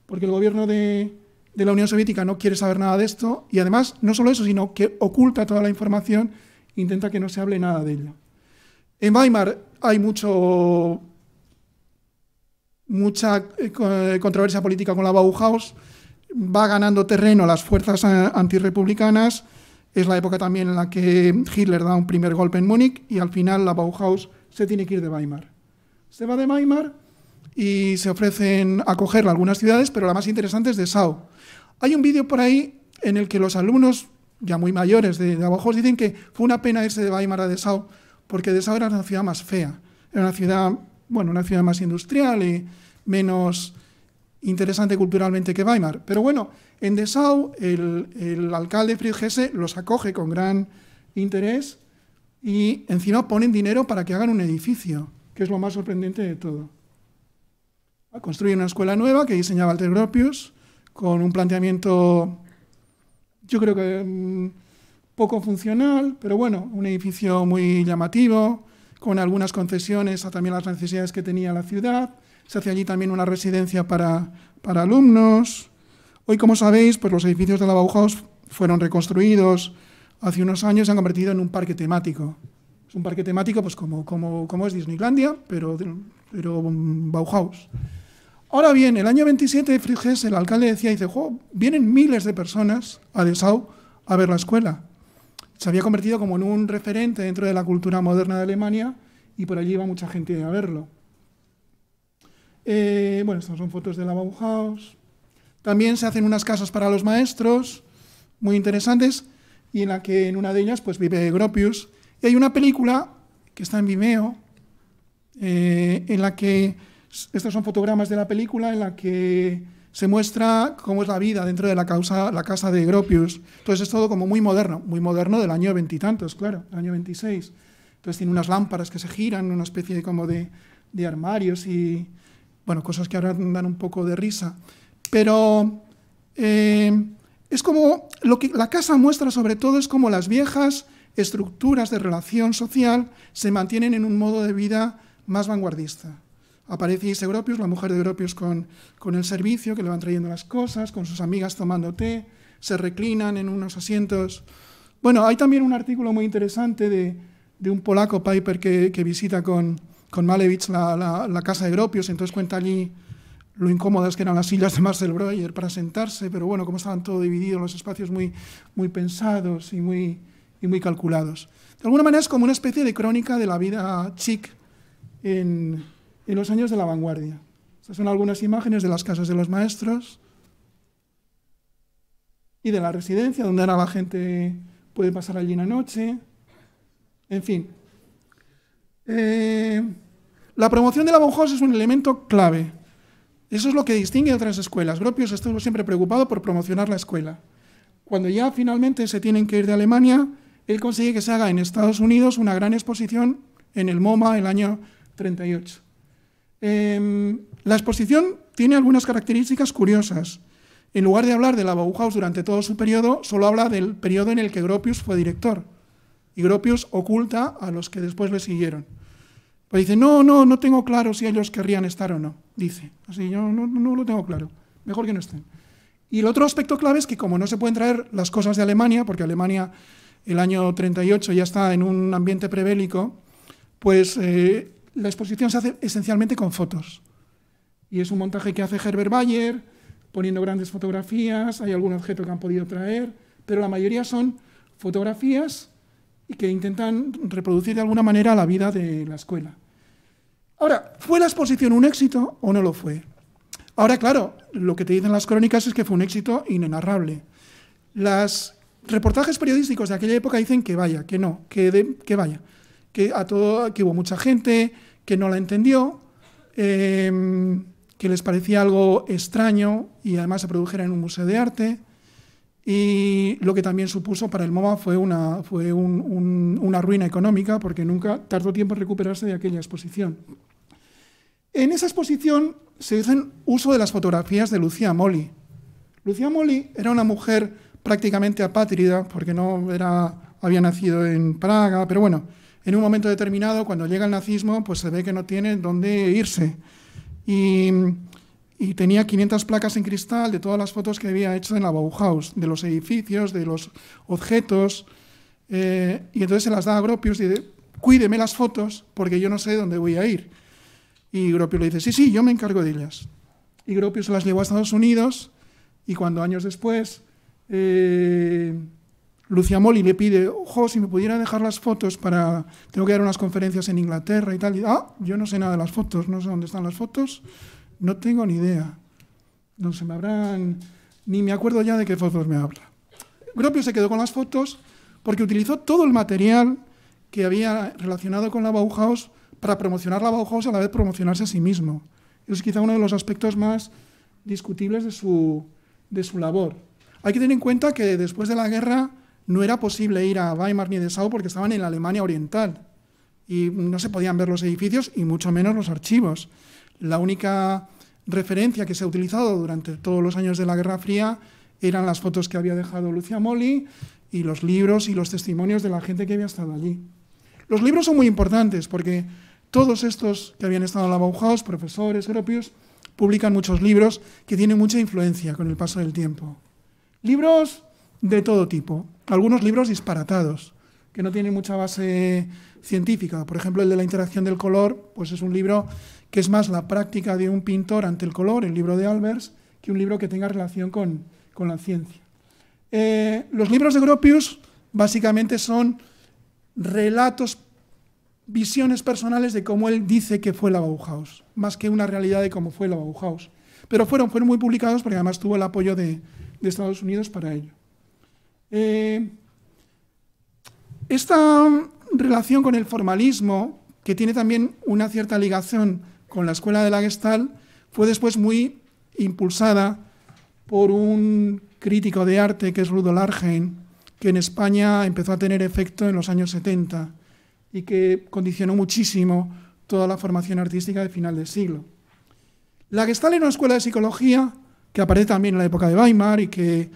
porque el gobierno de, la Unión Soviética no quiere saber nada de esto. Y además, no solo eso, sino que oculta toda la información, e intenta que no se hable nada de ello. En Weimar hay mucho mucha eh, eh, controversia política con la Bauhaus, va ganando terreno las fuerzas eh, antirrepublicanas, es la época también en la que Hitler da un primer golpe en Múnich y al final la Bauhaus se tiene que ir de Weimar. Se va de Weimar y se ofrecen acogerla algunas ciudades, pero la más interesante es de Sao. Hay un vídeo por ahí en el que los alumnos, ya muy mayores de, de Bauhaus, dicen que fue una pena irse de Weimar a Dessau, porque Dessau era una ciudad más fea, era una ciudad bueno, una ciudad más industrial y menos interesante culturalmente que Weimar. Pero bueno, en Dessau el, alcalde Friedrich los acoge con gran interés y encima ponen dinero para que hagan un edificio, que es lo más sorprendente de todo. Construyen una escuela nueva que diseñaba Walter Gropius con un planteamiento, yo creo que mm, poco funcional, pero bueno, un edificio muy llamativo, con algunas concesiones a también las necesidades que tenía la ciudad. Se hace allí también una residencia para, alumnos. Hoy, como sabéis, pues los edificios de la Bauhaus fueron reconstruidos hace unos años y se han convertido en un parque temático. Es un parque temático pues como, como, es Disneylandia, pero, pero Bauhaus. Ahora bien, el año 27 Friges, el alcalde decía, dice, vienen miles de personas a Dessau a ver la escuela se había convertido como en un referente dentro de la cultura moderna de Alemania y por allí iba mucha gente a verlo. Eh, bueno, estas son fotos de la Bauhaus. También se hacen unas casas para los maestros, muy interesantes, y en la que en una de ellas pues, vive Gropius. Y hay una película que está en Vimeo, eh, en la que, estos son fotogramas de la película, en la que se muestra cómo es la vida dentro de la, la casa de Gropius. Entonces es todo como muy moderno, muy moderno del año veintitantos, claro, del año veintiséis. Entonces tiene unas lámparas que se giran, una especie de, como de, armarios y, bueno, cosas que ahora dan un poco de risa. Pero eh, es como, lo que la casa muestra sobre todo es como las viejas estructuras de relación social se mantienen en un modo de vida más vanguardista aparece Gropius, la mujer de Gropius, con, con el servicio, que le van trayendo las cosas, con sus amigas tomando té, se reclinan en unos asientos. Bueno, hay también un artículo muy interesante de, un polaco, Piper, que, visita con, con Malevich la, casa de Gropius, entonces cuenta allí lo incómodas que eran las sillas de Marcel Breuer para sentarse, pero bueno, como estaban todo divididos, los espacios muy, muy pensados y muy, y muy calculados. De alguna manera es como una especie de crónica de la vida chic en, y los años de la vanguardia. Estas son algunas imágenes de las casas de los maestros y de la residencia, donde ahora la gente puede pasar allí la noche. En fin. Eh, la promoción de la Bauhaus es un elemento clave. Eso es lo que distingue a otras escuelas. Gropius estuvo siempre preocupado por promocionar la escuela. Cuando ya finalmente se tienen que ir de Alemania, él consigue que se haga en Estados Unidos una gran exposición en el MoMA el año 38. Em, la exposición tiene algunas características curiosas. En lugar de hablar de la Bauhaus durante todo su periodo, solo habla del periodo en el que Gropius fue director. Y Gropius oculta a los que después le siguieron. Pues dice, no, no, no tengo claro si ellos querrían estar o no. Dice, así yo no, lo tengo claro. Mejor que no estén. Y el otro aspecto clave es que como no se pueden traer las cosas de Alemania, porque Alemania el año 38 ya está en un ambiente prebélico, pues eh, la exposición se hace esencialmente con fotos. Y es un montaje que hace Herbert Bayer, poniendo grandes fotografías, hay algún objeto que han podido traer, pero la mayoría son fotografías y que intentan reproducir de alguna manera la vida de la escuela. Ahora, ¿fue la exposición un éxito o no lo fue? Ahora, claro, lo que te dicen las crónicas es que fue un éxito inenarrable. Los reportajes periodísticos de aquella época dicen que vaya, que no, que, que vaya que, a todo, que hubo mucha gente que no la entendió, em, que les parecía algo extraño y además se produjera en un museo de arte. Y lo que también supuso para el MOBA fue una, fue una ruina económica, porque nunca tardó tiempo en recuperarse de aquella exposición. En esa exposición se hizo uso de las fotografías de Lucía Molly Lucía Molly era una mujer prácticamente apátrida, porque no era, había nacido en Praga, pero bueno, en un momento determinado, cuando llega el nazismo, pues se ve que no tiene dónde irse. Y, tenía 500 placas en cristal de todas las fotos que había hecho en la Bauhaus, de los edificios, de los objetos. Eh, y entonces se las da a Gropius y dice, cuídeme las fotos porque yo no sé dónde voy a ir. Y Gropius le dice, sí, sí, yo me encargo de ellas. Y Gropius las llevó a Estados Unidos y cuando años después... Eh, Lucia Moli le pide, ojo, si me pudiera dejar las fotos para... Tengo que dar unas conferencias en Inglaterra y tal. ah, yo no sé nada de las fotos, no sé dónde están las fotos, no tengo ni idea. No se me habrán... Ni me acuerdo ya de qué fotos me habla. Gropio se quedó con las fotos porque utilizó todo el material que había relacionado con la Bauhaus para promocionar la Bauhaus a la vez promocionarse a sí mismo. Eso es quizá uno de los aspectos más discutibles de su, de su labor. Hay que tener en cuenta que después de la guerra no era posible ir a Weimar ni a Dessau porque estaban en la Alemania Oriental y no se podían ver los edificios y mucho menos los archivos. La única referencia que se ha utilizado durante todos los años de la Guerra Fría eran las fotos que había dejado Lucia Molli y los libros y los testimonios de la gente que había estado allí. Los libros son muy importantes porque todos estos que habían estado en la Bauhaus, profesores europeos, publican muchos libros que tienen mucha influencia con el paso del tiempo. Libros de todo tipo algunos libros disparatados, que no tienen mucha base científica. Por ejemplo, el de la interacción del color, pues es un libro que es más la práctica de un pintor ante el color, el libro de Albers, que un libro que tenga relación con, la ciencia. Eh, los libros de Gropius básicamente son relatos, visiones personales de cómo él dice que fue la Bauhaus, más que una realidad de cómo fue la Bauhaus. Pero fueron, fueron muy publicados porque además tuvo el apoyo de Estados Unidos para ello. Eh, esta relación con el formalismo, que tiene también una cierta ligación con la escuela de la Gestalt, fue después muy impulsada por un crítico de arte que es Rudolf Largein, que en España empezó a tener efecto en los años 70 y que condicionó muchísimo toda la formación artística de final del siglo. La Gestalt era una escuela de psicología que aparece también en la época de Weimar y que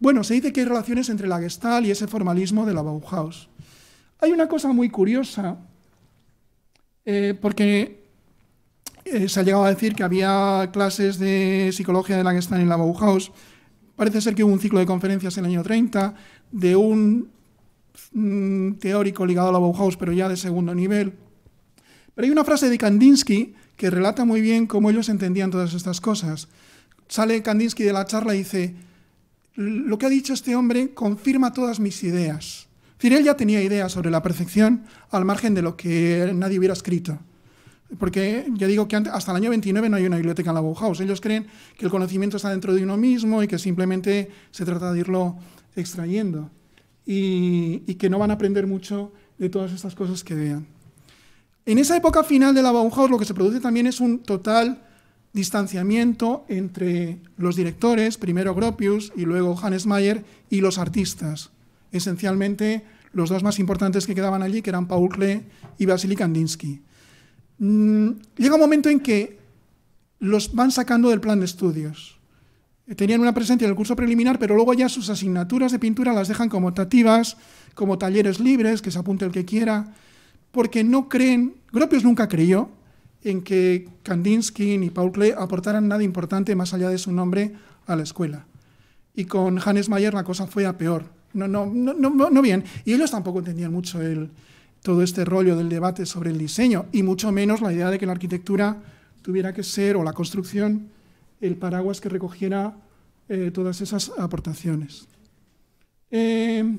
bueno, se dice que hay relaciones entre la Gestalt y ese formalismo de la Bauhaus. Hay una cosa muy curiosa, eh, porque eh, se ha llegado a decir que había clases de psicología de la Gestalt en la Bauhaus. Parece ser que hubo un ciclo de conferencias en el año 30 de un mm, teórico ligado a la Bauhaus, pero ya de segundo nivel. Pero hay una frase de Kandinsky que relata muy bien cómo ellos entendían todas estas cosas. Sale Kandinsky de la charla y dice, lo que ha dicho este hombre confirma todas mis ideas. Es él ya tenía ideas sobre la percepción al margen de lo que nadie hubiera escrito. Porque ya digo que hasta el año 29 no hay una biblioteca en la Bauhaus. Ellos creen que el conocimiento está dentro de uno mismo y que simplemente se trata de irlo extrayendo. Y, y que no van a aprender mucho de todas estas cosas que vean. En esa época final de la Bauhaus lo que se produce también es un total distanciamiento entre los directores, primero Gropius y luego Hannes Mayer, y los artistas. Esencialmente, los dos más importantes que quedaban allí, que eran Paul Klee y Vasily Kandinsky. Mm, llega un momento en que los van sacando del plan de estudios. Tenían una presencia en el curso preliminar, pero luego ya sus asignaturas de pintura las dejan como tativas, como talleres libres, que se apunte el que quiera, porque no creen, Gropius nunca creyó en que Kandinsky ni Paul Klee aportaran nada importante más allá de su nombre a la escuela. Y con Hannes Mayer la cosa fue a peor. No, no, no, bien. Y ellos tampoco entendían mucho el, todo este rollo del debate sobre el diseño, y mucho menos la idea de que la arquitectura tuviera que ser, o la construcción, el paraguas que recogiera eh, todas esas aportaciones. Eh,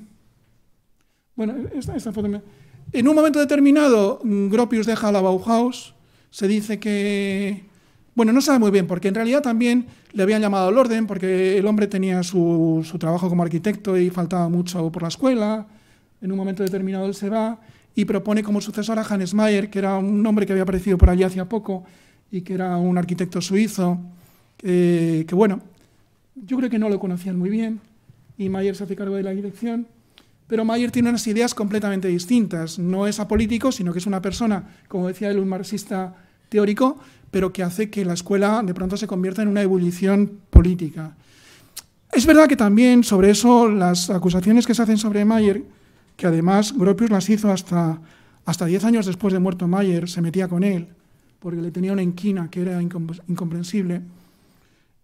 bueno, esta, esta foto En un momento determinado, mm, Gropius deja la Bauhaus se dice que... Bueno, no sabe muy bien, porque en realidad también le habían llamado al orden, porque el hombre tenía su, su trabajo como arquitecto y faltaba mucho por la escuela. En un momento determinado él se va y propone como sucesor a Hans Mayer, que era un hombre que había aparecido por allí hacia poco y que era un arquitecto suizo, eh, que bueno, yo creo que no lo conocían muy bien, y Mayer se hace cargo de la dirección pero Mayer tiene unas ideas completamente distintas. No es apolítico, sino que es una persona, como decía él, un marxista teórico, pero que hace que la escuela de pronto se convierta en una ebullición política. Es verdad que también sobre eso las acusaciones que se hacen sobre Mayer, que además Gropius las hizo hasta, hasta 10 años después de muerto Mayer, se metía con él, porque le tenía una inquina que era incomprensible,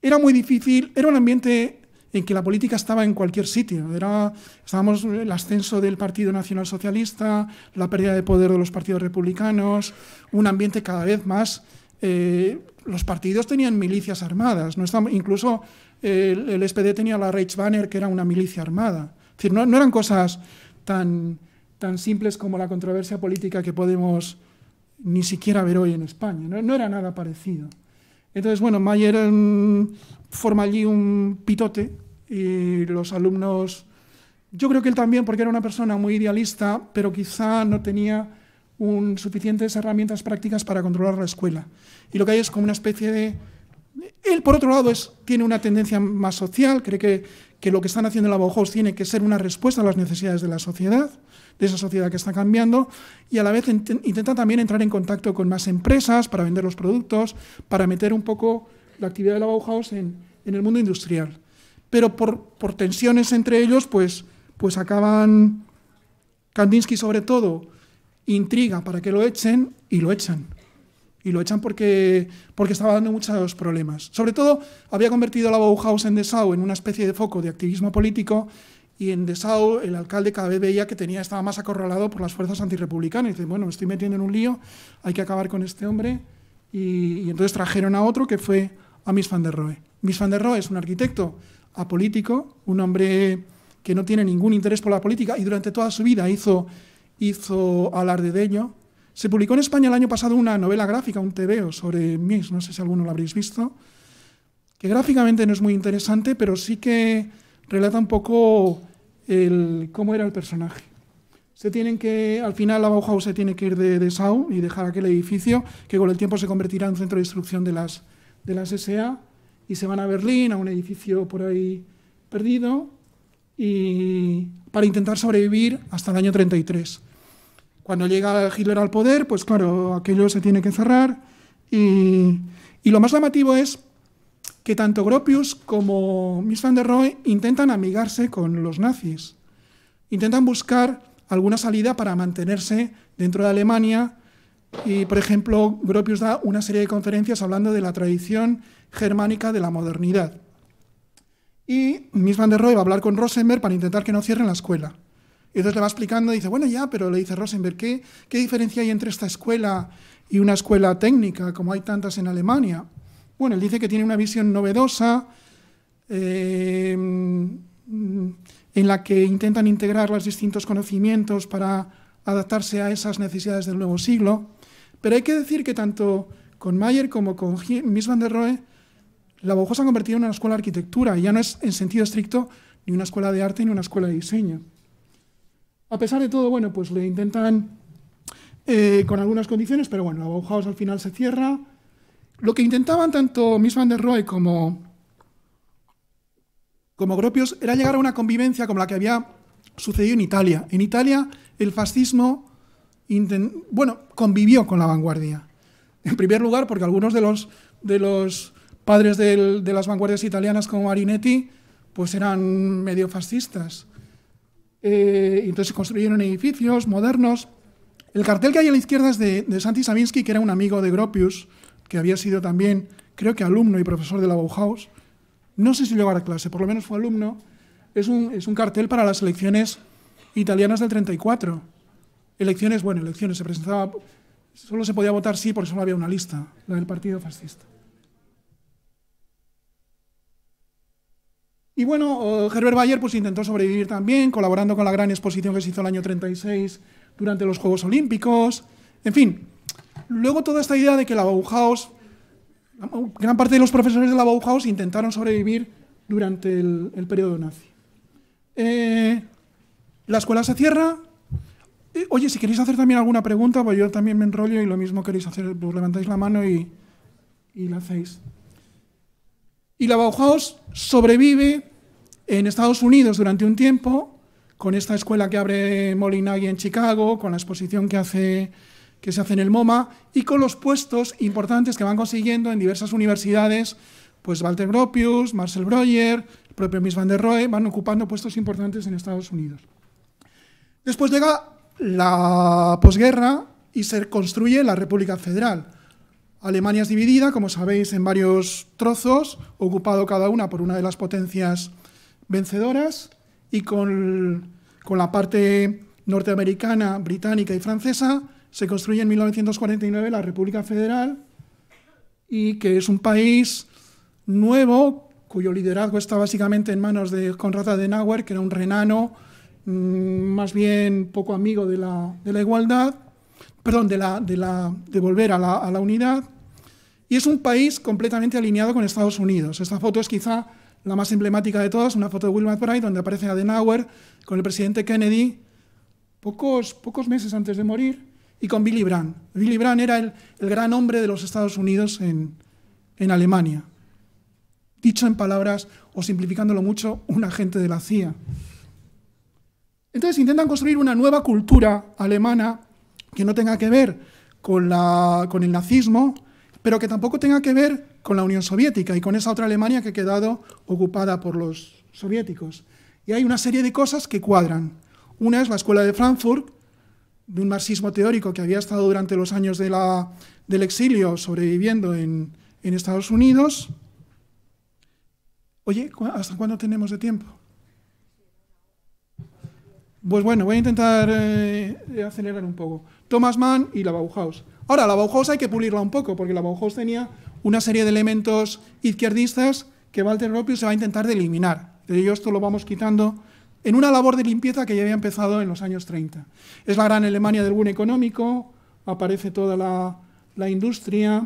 era muy difícil, era un ambiente en que la política estaba en cualquier sitio. Era, estábamos el ascenso del Partido Nacional Socialista, la pérdida de poder de los partidos republicanos, un ambiente cada vez más... Eh, los partidos tenían milicias armadas, no incluso el, SPD tenía la Reichsbanner, que era una milicia armada. no, eran cosas tan, tan simples como la controversia política que podemos ni siquiera ver hoy en España. No, era nada parecido. Entonces, bueno, Mayer mm, forma allí un pitote y los alumnos, yo creo que él también, porque era una persona muy idealista, pero quizá no tenía suficientes herramientas prácticas para controlar la escuela. Y lo que hay es como una especie de... Él, por otro lado, es, tiene una tendencia más social, cree que, lo que están haciendo en la Bauhaus tiene que ser una respuesta a las necesidades de la sociedad, de esa sociedad que está cambiando, y a la vez intenta también entrar en contacto con más empresas para vender los productos, para meter un poco la actividad de la Bauhaus en, en el mundo industrial pero por, por tensiones entre ellos, pues, pues acaban, Kandinsky sobre todo, intriga para que lo echen y lo echan. Y lo echan porque, porque estaba dando muchos problemas. Sobre todo, había convertido la Bauhaus en Dessau en una especie de foco de activismo político y en Dessau el alcalde cada vez veía que tenía, estaba más acorralado por las fuerzas antirepublicanas Y dice, bueno, me estoy metiendo en un lío, hay que acabar con este hombre. Y, y entonces trajeron a otro que fue a Miss van der Rohe. Miss van der Rohe es un arquitecto apolítico, un hombre que no tiene ningún interés por la política y durante toda su vida hizo, hizo alarde de ello. Se publicó en España el año pasado una novela gráfica, un TVO sobre Mies, no sé si alguno lo habréis visto, que gráficamente no es muy interesante, pero sí que relata un poco el, cómo era el personaje. Se tienen que, al final, la Bauhaus se tiene que ir de sau y dejar aquel edificio que con el tiempo se convertirá en un centro de instrucción de las, de las SA y se van a Berlín, a un edificio por ahí perdido, y para intentar sobrevivir hasta el año 33. Cuando llega Hitler al poder, pues claro, aquello se tiene que cerrar. Y, lo más llamativo es que tanto Gropius como Miss van der Rohe intentan amigarse con los nazis. Intentan buscar alguna salida para mantenerse dentro de Alemania y, por ejemplo, Gropius da una serie de conferencias hablando de la tradición germánica de la modernidad. Y Miss van der Rohe va a hablar con Rosenberg para intentar que no cierren la escuela. Y entonces le va explicando, dice, bueno, ya, pero le dice Rosenberg, ¿qué, diferencia hay entre esta escuela y una escuela técnica, como hay tantas en Alemania? Bueno, él dice que tiene una visión novedosa, eh, en la que intentan integrar los distintos conocimientos para adaptarse a esas necesidades del nuevo siglo. Pero hay que decir que tanto con Mayer como con Mies van der Rohe, la Bauhaus se ha convertido en una escuela de arquitectura y ya no es en sentido estricto ni una escuela de arte ni una escuela de diseño. A pesar de todo, bueno, pues le intentan eh, con algunas condiciones, pero bueno, la Bauhaus al final se cierra. Lo que intentaban tanto Mies van der Rohe como, como Gropius era llegar a una convivencia como la que había sucedido en Italia. En Italia el fascismo bueno, convivió con la vanguardia. En primer lugar, porque algunos de los, de los padres de las vanguardias italianas como Marinetti, pues eran medio fascistas. Eh, entonces se construyeron edificios modernos. El cartel que hay a la izquierda es de, de Santi Savinsky, que era un amigo de Gropius, que había sido también, creo que alumno y profesor de la Bauhaus. No sé si llegó a la clase, por lo menos fue alumno. Es un, es un cartel para las elecciones italianas del 34 Elecciones, bueno, elecciones, se presentaba, solo se podía votar sí porque solo había una lista, la del Partido Fascista. Y bueno, Herbert Bayer pues, intentó sobrevivir también, colaborando con la gran exposición que se hizo el año 36 durante los Juegos Olímpicos. En fin, luego toda esta idea de que la Bauhaus, gran parte de los profesores de la Bauhaus intentaron sobrevivir durante el, periodo nazi. Eh, la escuela se cierra, eh, oye, si queréis hacer también alguna pregunta, pues yo también me enrollo y lo mismo queréis hacer, pues levantáis la mano y, y la hacéis. Y la Bauhaus sobrevive en Estados Unidos durante un tiempo, con esta escuela que abre Molinagui en Chicago, con la exposición que, hace, que se hace en el MoMA y con los puestos importantes que van consiguiendo en diversas universidades, pues Walter Gropius, Marcel Breuer, el propio Miss van der Rohe, van ocupando puestos importantes en Estados Unidos. Después llega la posguerra y se construye la República Federal. Alemania es dividida, como sabéis, en varios trozos, ocupado cada una por una de las potencias vencedoras y con, la parte norteamericana, británica y francesa se construye en 1949 la República Federal y que es un país nuevo cuyo liderazgo está básicamente en manos de Konrad Adenauer, que era un renano Mm, más bien poco amigo de la, igualdad, perdón, de, volver a la, unidad, y es un país completamente alineado con Estados Unidos. Esta foto es quizá la más emblemática de todas, una foto de Wilma Bright, donde aparece Adenauer con el presidente Kennedy pocos, meses antes de morir y con Billy Brandt. Billy Brandt era el, gran hombre de los Estados Unidos en, en Alemania. Dicho en palabras, o simplificándolo mucho, un agente de la CIA. Entonces intentan construir una nueva cultura alemana que no tenga que ver con, el nazismo, pero que tampoco tenga que ver con la Unión Soviética y con esa otra Alemania que ha quedado ocupada por los soviéticos. Y hay una serie de cosas que cuadran. Una es la escuela de Frankfurt, de un marxismo teórico que había estado durante los años del exilio sobreviviendo en, en Estados Unidos. Oye, ¿hasta cuándo tenemos de tiempo? Pues bueno, voy a intentar eh, acelerar un poco. Thomas Mann y la Bauhaus. Ahora, la Bauhaus hay que pulirla un poco, porque la Bauhaus tenía una serie de elementos izquierdistas que Walter Ropius se va a intentar eliminar. De ello esto lo vamos quitando en una labor de limpieza que ya había empezado en los años 30. Es la gran Alemania del boom económico, aparece toda la, industria,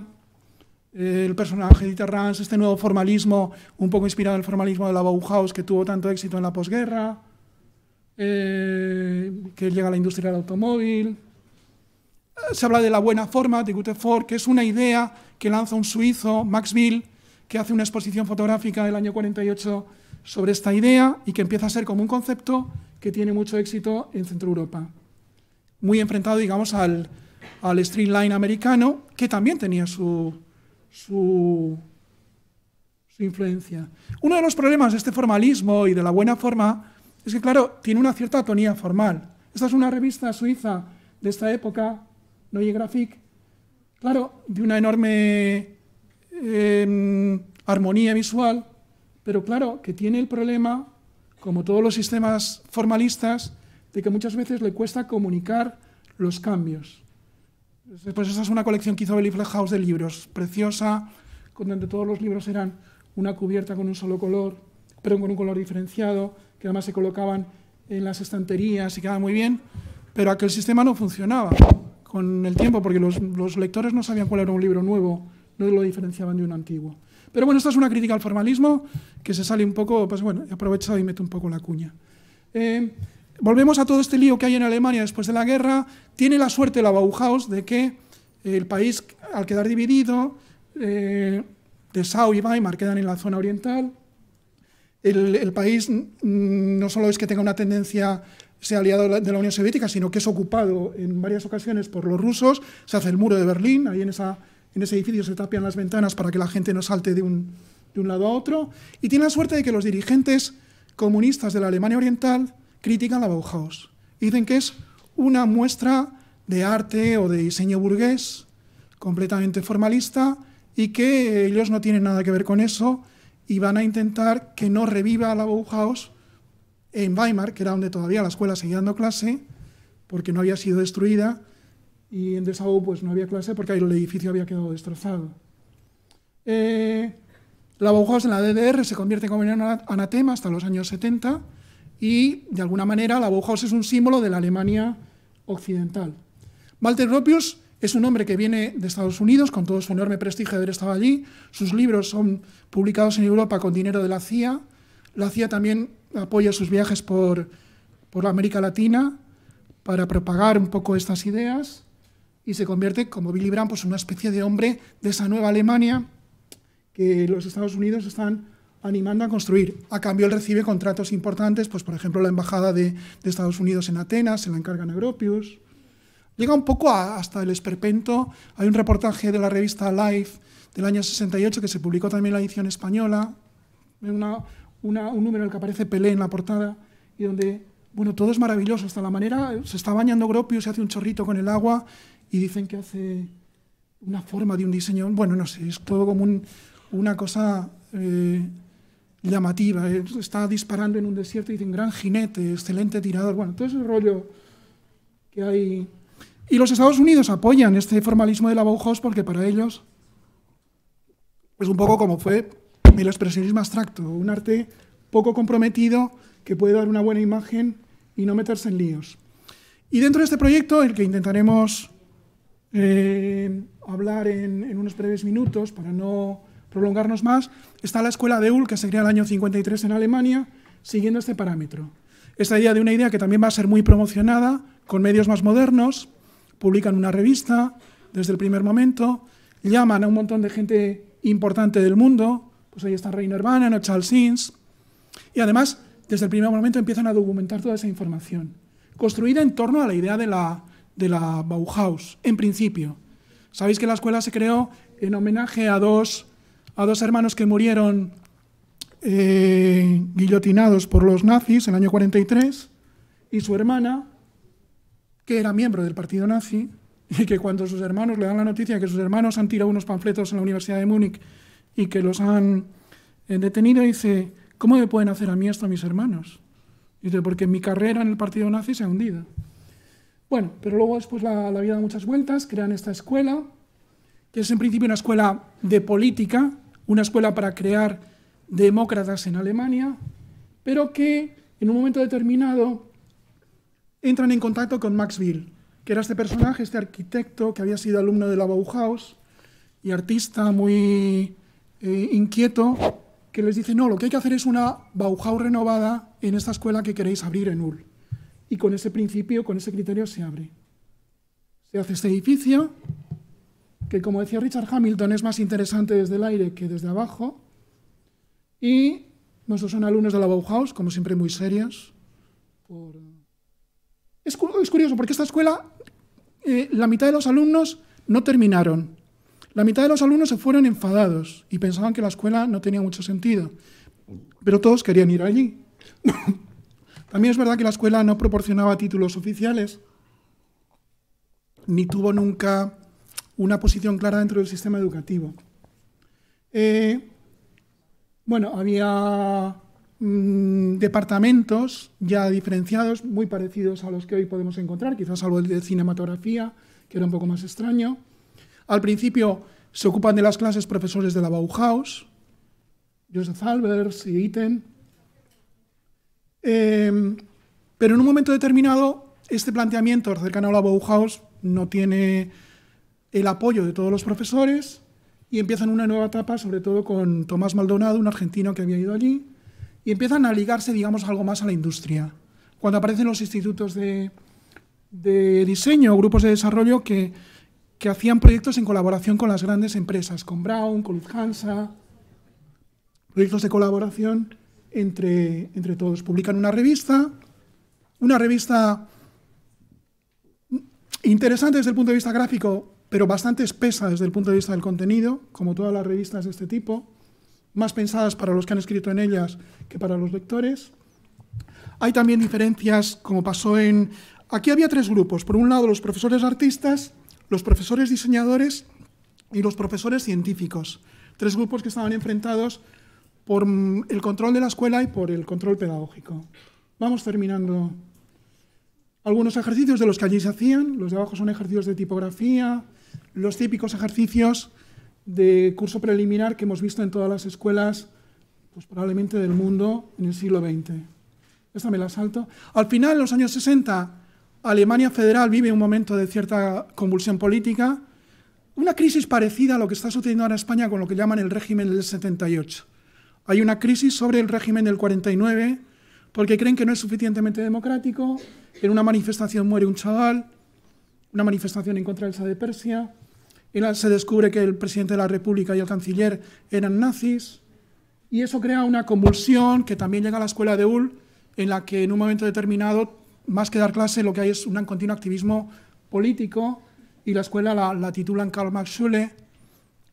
eh, el personaje de Rans, este nuevo formalismo, un poco inspirado en el formalismo de la Bauhaus que tuvo tanto éxito en la posguerra, eh, que llega a la industria del automóvil. Eh, se habla de la buena forma de Guttefort, que es una idea que lanza un suizo, Max Bill, que hace una exposición fotográfica del año 48 sobre esta idea y que empieza a ser como un concepto que tiene mucho éxito en Centro Europa. Muy enfrentado, digamos, al, al streamline americano, que también tenía su, su, su influencia. Uno de los problemas de este formalismo y de la buena forma es que, claro, tiene una cierta atonía formal. Esta es una revista suiza de esta época, Neue Grafik, claro, de una enorme em, armonía visual, pero claro, que tiene el problema, como todos los sistemas formalistas, de que muchas veces le cuesta comunicar los cambios. Pues esta es una colección que hizo House de libros, preciosa, donde todos los libros eran una cubierta con un solo color, pero con un color diferenciado, que además se colocaban en las estanterías y quedaba muy bien, pero aquel sistema no funcionaba con el tiempo porque los, lectores no sabían cuál era un libro nuevo, no lo diferenciaban de un antiguo. Pero bueno, esta es una crítica al formalismo que se sale un poco, pues bueno, he aprovechado y meto un poco la cuña. Eh, volvemos a todo este lío que hay en Alemania después de la guerra. Tiene la suerte la Bauhaus de que el país, al quedar dividido, eh, de Dessau y Weimar quedan en la zona oriental, el, país mm, no solo es que tenga una tendencia sea aliado de la Unión Soviética, sino que es ocupado en varias ocasiones por los rusos. Se hace el muro de Berlín, ahí en, ese edificio se tapian las ventanas para que la gente no salte de un, lado a otro. Y tiene la suerte de que los dirigentes comunistas de la Alemania Oriental critican la Bauhaus. dicen que es una muestra de arte o de diseño burgués, completamente formalista, y que ellos no tienen nada que ver con eso y van a intentar que no reviva la Bauhaus en Weimar, que era donde todavía la escuela seguía dando clase, porque no había sido destruida, y en Dessau pues no había clase porque el edificio había quedado destrozado. Eh, la Bauhaus en la DDR se convierte como en anatema hasta los años 70 y de alguna manera la Bauhaus es un símbolo de la Alemania occidental. Walter Gropius es un hombre que viene de Estados Unidos, con todo su enorme prestigio de haber estado allí. Sus libros son publicados en Europa con dinero de la CIA. La CIA también apoya sus viajes por, América Latina para propagar un poco estas ideas y se convierte, como Billy Brandt, pues, en una especie de hombre de esa nueva Alemania que los Estados Unidos están animando a construir. A cambio, él recibe contratos importantes, pues, por ejemplo, la Embajada de, de Estados Unidos en Atenas, se la encargan a Gropius, Llega un poco hasta el esperpento. Hay un reportaje de la revista Life del año 68 que se publicó también en la edición española, un número en el que aparece Pelé en la portada y donde, bueno, todo es maravilloso, hasta la manera, se está bañando Gropio se hace un chorrito con el agua y dicen que hace una forma de un diseño, bueno, no sé, es todo como una cosa eh, llamativa, eh, está disparando en un desierto y dicen gran jinete, excelente tirador, bueno, todo ese rollo que hay y los Estados Unidos apoyan este formalismo de la Bauhaus porque para ellos es un poco como fue el expresionismo abstracto, un arte poco comprometido que puede dar una buena imagen y no meterse en líos. Y dentro de este proyecto, el que intentaremos eh, hablar en, unos breves minutos para no prolongarnos más, está la escuela de Ul, que se crea el año 53 en Alemania, siguiendo este parámetro. Esta idea de una idea que también va a ser muy promocionada con medios más modernos, publican una revista desde el primer momento, llaman a un montón de gente importante del mundo, pues ahí está Reina Banner o Charles Sims, y además desde el primer momento empiezan a documentar toda esa información, construida en torno a la idea de la, de la Bauhaus, en principio. Sabéis que la escuela se creó en homenaje a dos, a dos hermanos que murieron eh, guillotinados por los nazis en el año 43 y su hermana, que era miembro del partido nazi (laughs) y que cuando sus hermanos le dan la noticia de que sus hermanos han tirado unos panfletos en la Universidad de Múnich y que los han eh, detenido, dice, ¿cómo me pueden hacer a mí esto a mis hermanos? Dice, porque mi carrera en el partido nazi se ha hundido. Bueno, pero luego después la, la vida da muchas vueltas, crean esta escuela, que es en principio una escuela de política, una escuela para crear demócratas en Alemania, pero que en un momento determinado entran en contacto con Max Bill, que era este personaje, este arquitecto que había sido alumno de la Bauhaus y artista muy eh, inquieto, que les dice, no, lo que hay que hacer es una Bauhaus renovada en esta escuela que queréis abrir en UL. Y con ese principio, con ese criterio se abre. Se hace este edificio, que como decía Richard Hamilton, es más interesante desde el aire que desde abajo. Y nuestros son alumnos de la Bauhaus, como siempre muy serios, por es, curioso porque esta escuela, eh, la mitad de los alumnos no terminaron. La mitad de los alumnos se fueron enfadados y pensaban que la escuela no tenía mucho sentido, pero todos querían ir allí. (laughs) También es verdad que la escuela no proporcionaba títulos oficiales, ni tuvo nunca una posición clara dentro del sistema educativo. Eh, bueno, había Mm, departamentos ya diferenciados, muy parecidos a los que hoy podemos encontrar, quizás salvo el de cinematografía, que era un poco más extraño. Al principio se ocupan de las clases profesores de la Bauhaus, Joseph Albers y Iten. Em, pero en un momento determinado, este planteamiento cercano a la Bauhaus no tiene el apoyo de todos los profesores y empiezan una nueva etapa, sobre todo con Tomás Maldonado, un argentino que había ido allí, y empiezan a ligarse, digamos, algo más a la industria. Cuando aparecen los institutos de, diseño diseño, grupos de desarrollo que, que, hacían proyectos en colaboración con las grandes empresas, con Brown, con Lufthansa, proyectos de colaboración entre, entre todos. Publican una revista, una revista interesante desde el punto de vista gráfico, pero bastante espesa desde el punto de vista del contenido, como todas las revistas de este tipo más pensadas para los que han escrito en ellas que para los lectores. Hay también diferencias, como pasó en... Aquí había tres grupos. Por un lado, los profesores artistas, los profesores diseñadores y los profesores científicos. Tres grupos que estaban enfrentados por el control de la escuela y por el control pedagógico. Vamos terminando. Algunos ejercicios de los que allí se hacían, los de abajo son ejercicios de tipografía, los típicos ejercicios de curso preliminar que hemos visto en todas las escuelas, pues probablemente del mundo en el siglo XX. Esta me la salto. Al final, en los años 60, Alemania federal vive un momento de cierta convulsión política, una crisis parecida a lo que está sucediendo ahora en España con lo que llaman el régimen del 78. Hay una crisis sobre el régimen del 49 porque creen que no es suficientemente democrático, en una manifestación muere un chaval, una manifestación en contra del sa de Persia, se descubre que el presidente de la República y el canciller eran nazis, y eso crea una convulsión que también llega a la escuela de Ul, en la que en un momento determinado, más que dar clase, lo que hay es un continuo activismo político, y la escuela la, titulan Karl Marx Schule,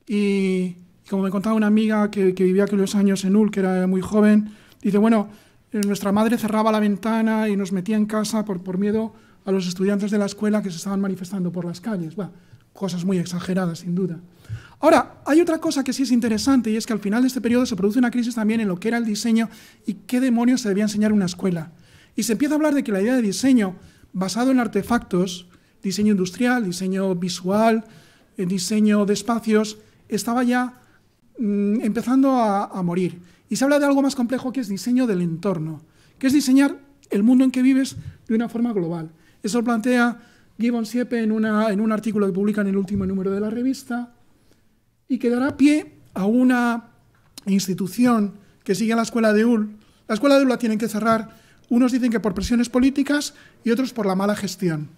y, como me contaba una amiga que, vivía aquellos años en Ul, que era muy joven, dice, bueno, eh, nuestra madre cerraba la ventana y nos metía en casa por, por miedo a los estudiantes de la escuela que se estaban manifestando por las calles cosas muy exageradas, sin duda. Ahora, hay otra cosa que sí es interesante y es que al final de este periodo se produce una crisis también en lo que era el diseño y qué demonios se debía enseñar en una escuela. Y se empieza a hablar de que la idea de diseño basado en artefactos, diseño industrial, diseño visual, eh, diseño de espacios, estaba ya mm, empezando a, a morir. Y se habla de algo más complejo que es diseño del entorno, que es diseñar el mundo en que vives de una forma global. Eso plantea Gibbon Siepe en, un artículo que publica en el último número de la revista y que dará pie a una institución que sigue a la escuela de UL. La escuela de UL la tienen que cerrar. Unos dicen que por presiones políticas y otros por la mala gestión.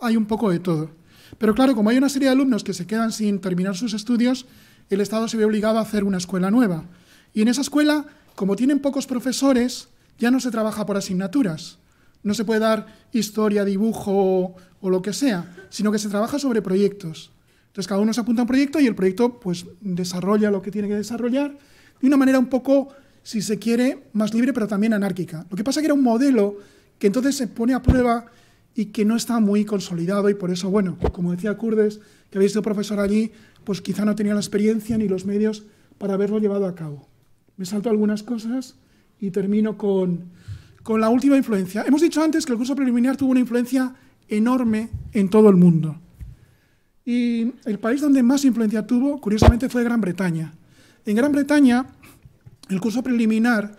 Hay un poco de todo. Pero claro, como hay una serie de alumnos que se quedan sin terminar sus estudios, el Estado se ve obligado a hacer una escuela nueva. Y en esa escuela, como tienen pocos profesores, ya no se trabaja por asignaturas, no se puede dar historia, dibujo o lo que sea, sino que se trabaja sobre proyectos. Entonces cada uno se apunta a un proyecto y el proyecto pues desarrolla lo que tiene que desarrollar de una manera un poco, si se quiere, más libre pero también anárquica. Lo que pasa es que era un modelo que entonces se pone a prueba y que no está muy consolidado y por eso, bueno, como decía Curdes, que habéis sido profesor allí, pues quizá no tenía la experiencia ni los medios para haberlo llevado a cabo. Me salto algunas cosas y termino con con la última influencia. Hemos dicho antes que el curso preliminar tuvo una influencia enorme en todo el mundo. Y el país donde más influencia tuvo, curiosamente, fue Gran Bretaña. En Gran Bretaña, el curso preliminar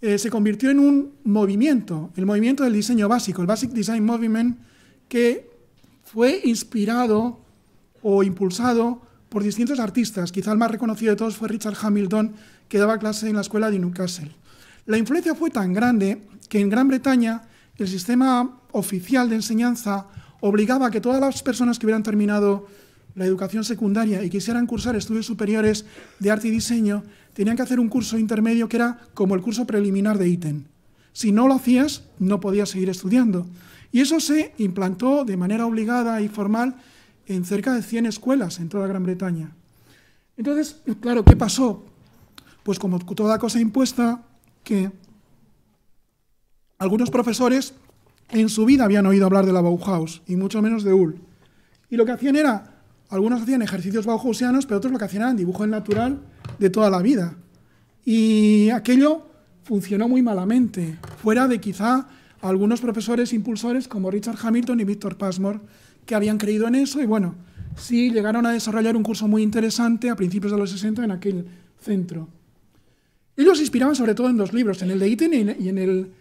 eh, se convirtió en un movimiento, el movimiento del diseño básico, el Basic Design Movement, que fue inspirado o impulsado por distintos artistas. Quizá el más reconocido de todos fue Richard Hamilton, que daba clase en la escuela de Newcastle. La influencia fue tan grande que en Gran Bretaña el sistema oficial de enseñanza obligaba a que todas las personas que hubieran terminado la educación secundaria y quisieran cursar estudios superiores de arte y diseño, tenían que hacer un curso intermedio que era como el curso preliminar de iten. Si no lo hacías, no podías seguir estudiando. Y eso se implantó de manera obligada y formal en cerca de 100 escuelas en toda Gran Bretaña. Entonces, claro, ¿qué pasó? Pues como toda cosa impuesta, que algunos profesores en su vida habían oído hablar de la Bauhaus y mucho menos de Ull. Y lo que hacían era, algunos hacían ejercicios bauhausianos, pero otros lo que hacían era dibujo en natural de toda la vida. Y aquello funcionó muy malamente, fuera de quizá algunos profesores impulsores como Richard Hamilton y Victor Pasmore que habían creído en eso y bueno, sí llegaron a desarrollar un curso muy interesante a principios de los 60 en aquel centro. Ellos se inspiraban sobre todo en dos libros, en el de Iten y en el,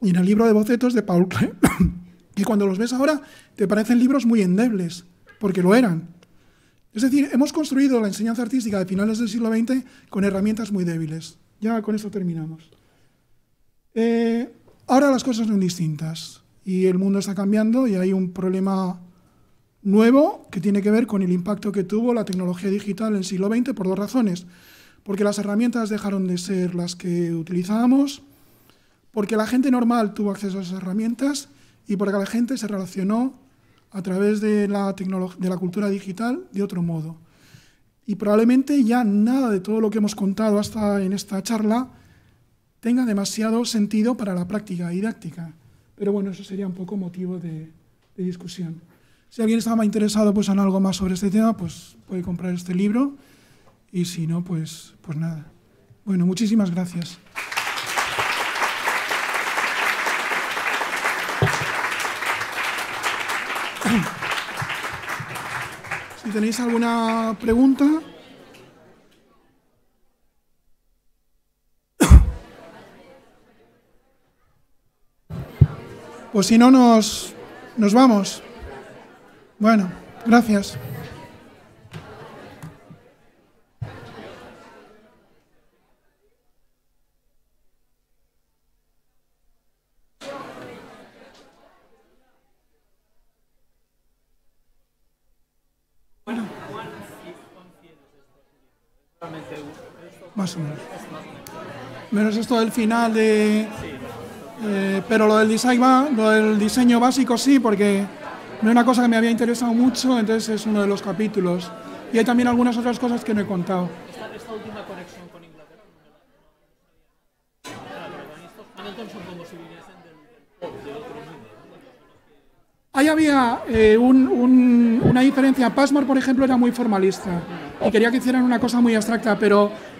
y en el libro de bocetos de Paul Klee, que (coughs) cuando los ves ahora te parecen libros muy endebles, porque lo eran. Es decir, hemos construido la enseñanza artística de finales del siglo XX con herramientas muy débiles. Ya con esto terminamos. Eh, ahora las cosas son distintas y el mundo está cambiando y hay un problema nuevo que tiene que ver con el impacto que tuvo la tecnología digital en el siglo XX por dos razones porque las herramientas dejaron de ser las que utilizábamos, porque la gente normal tuvo acceso a esas herramientas y porque la gente se relacionó a través de la, de la cultura digital de otro modo. Y probablemente ya nada de todo lo que hemos contado hasta en esta charla tenga demasiado sentido para la práctica didáctica. Pero bueno, eso sería un poco motivo de, discusión. Si alguien estaba interesado pues, en algo más sobre este tema, pues puede comprar este libro y si no, pues, pues nada. Bueno, muchísimas gracias. (clears throat) Si tenéis alguna pregunta. (clears throat) Pues si no, nos, nos vamos. Bueno, gracias. menos esto del final de... Eh, pero lo del, design va, lo del diseño básico sí, porque no es una cosa que me había interesado mucho, entonces es uno de los capítulos. Y hay también algunas otras cosas que no he contado. Esta, última conexión con Inglaterra. Ahí había eh, una diferencia. Pasmar, por ejemplo, era muy formalista y quería que hicieran una cosa muy abstracta, pero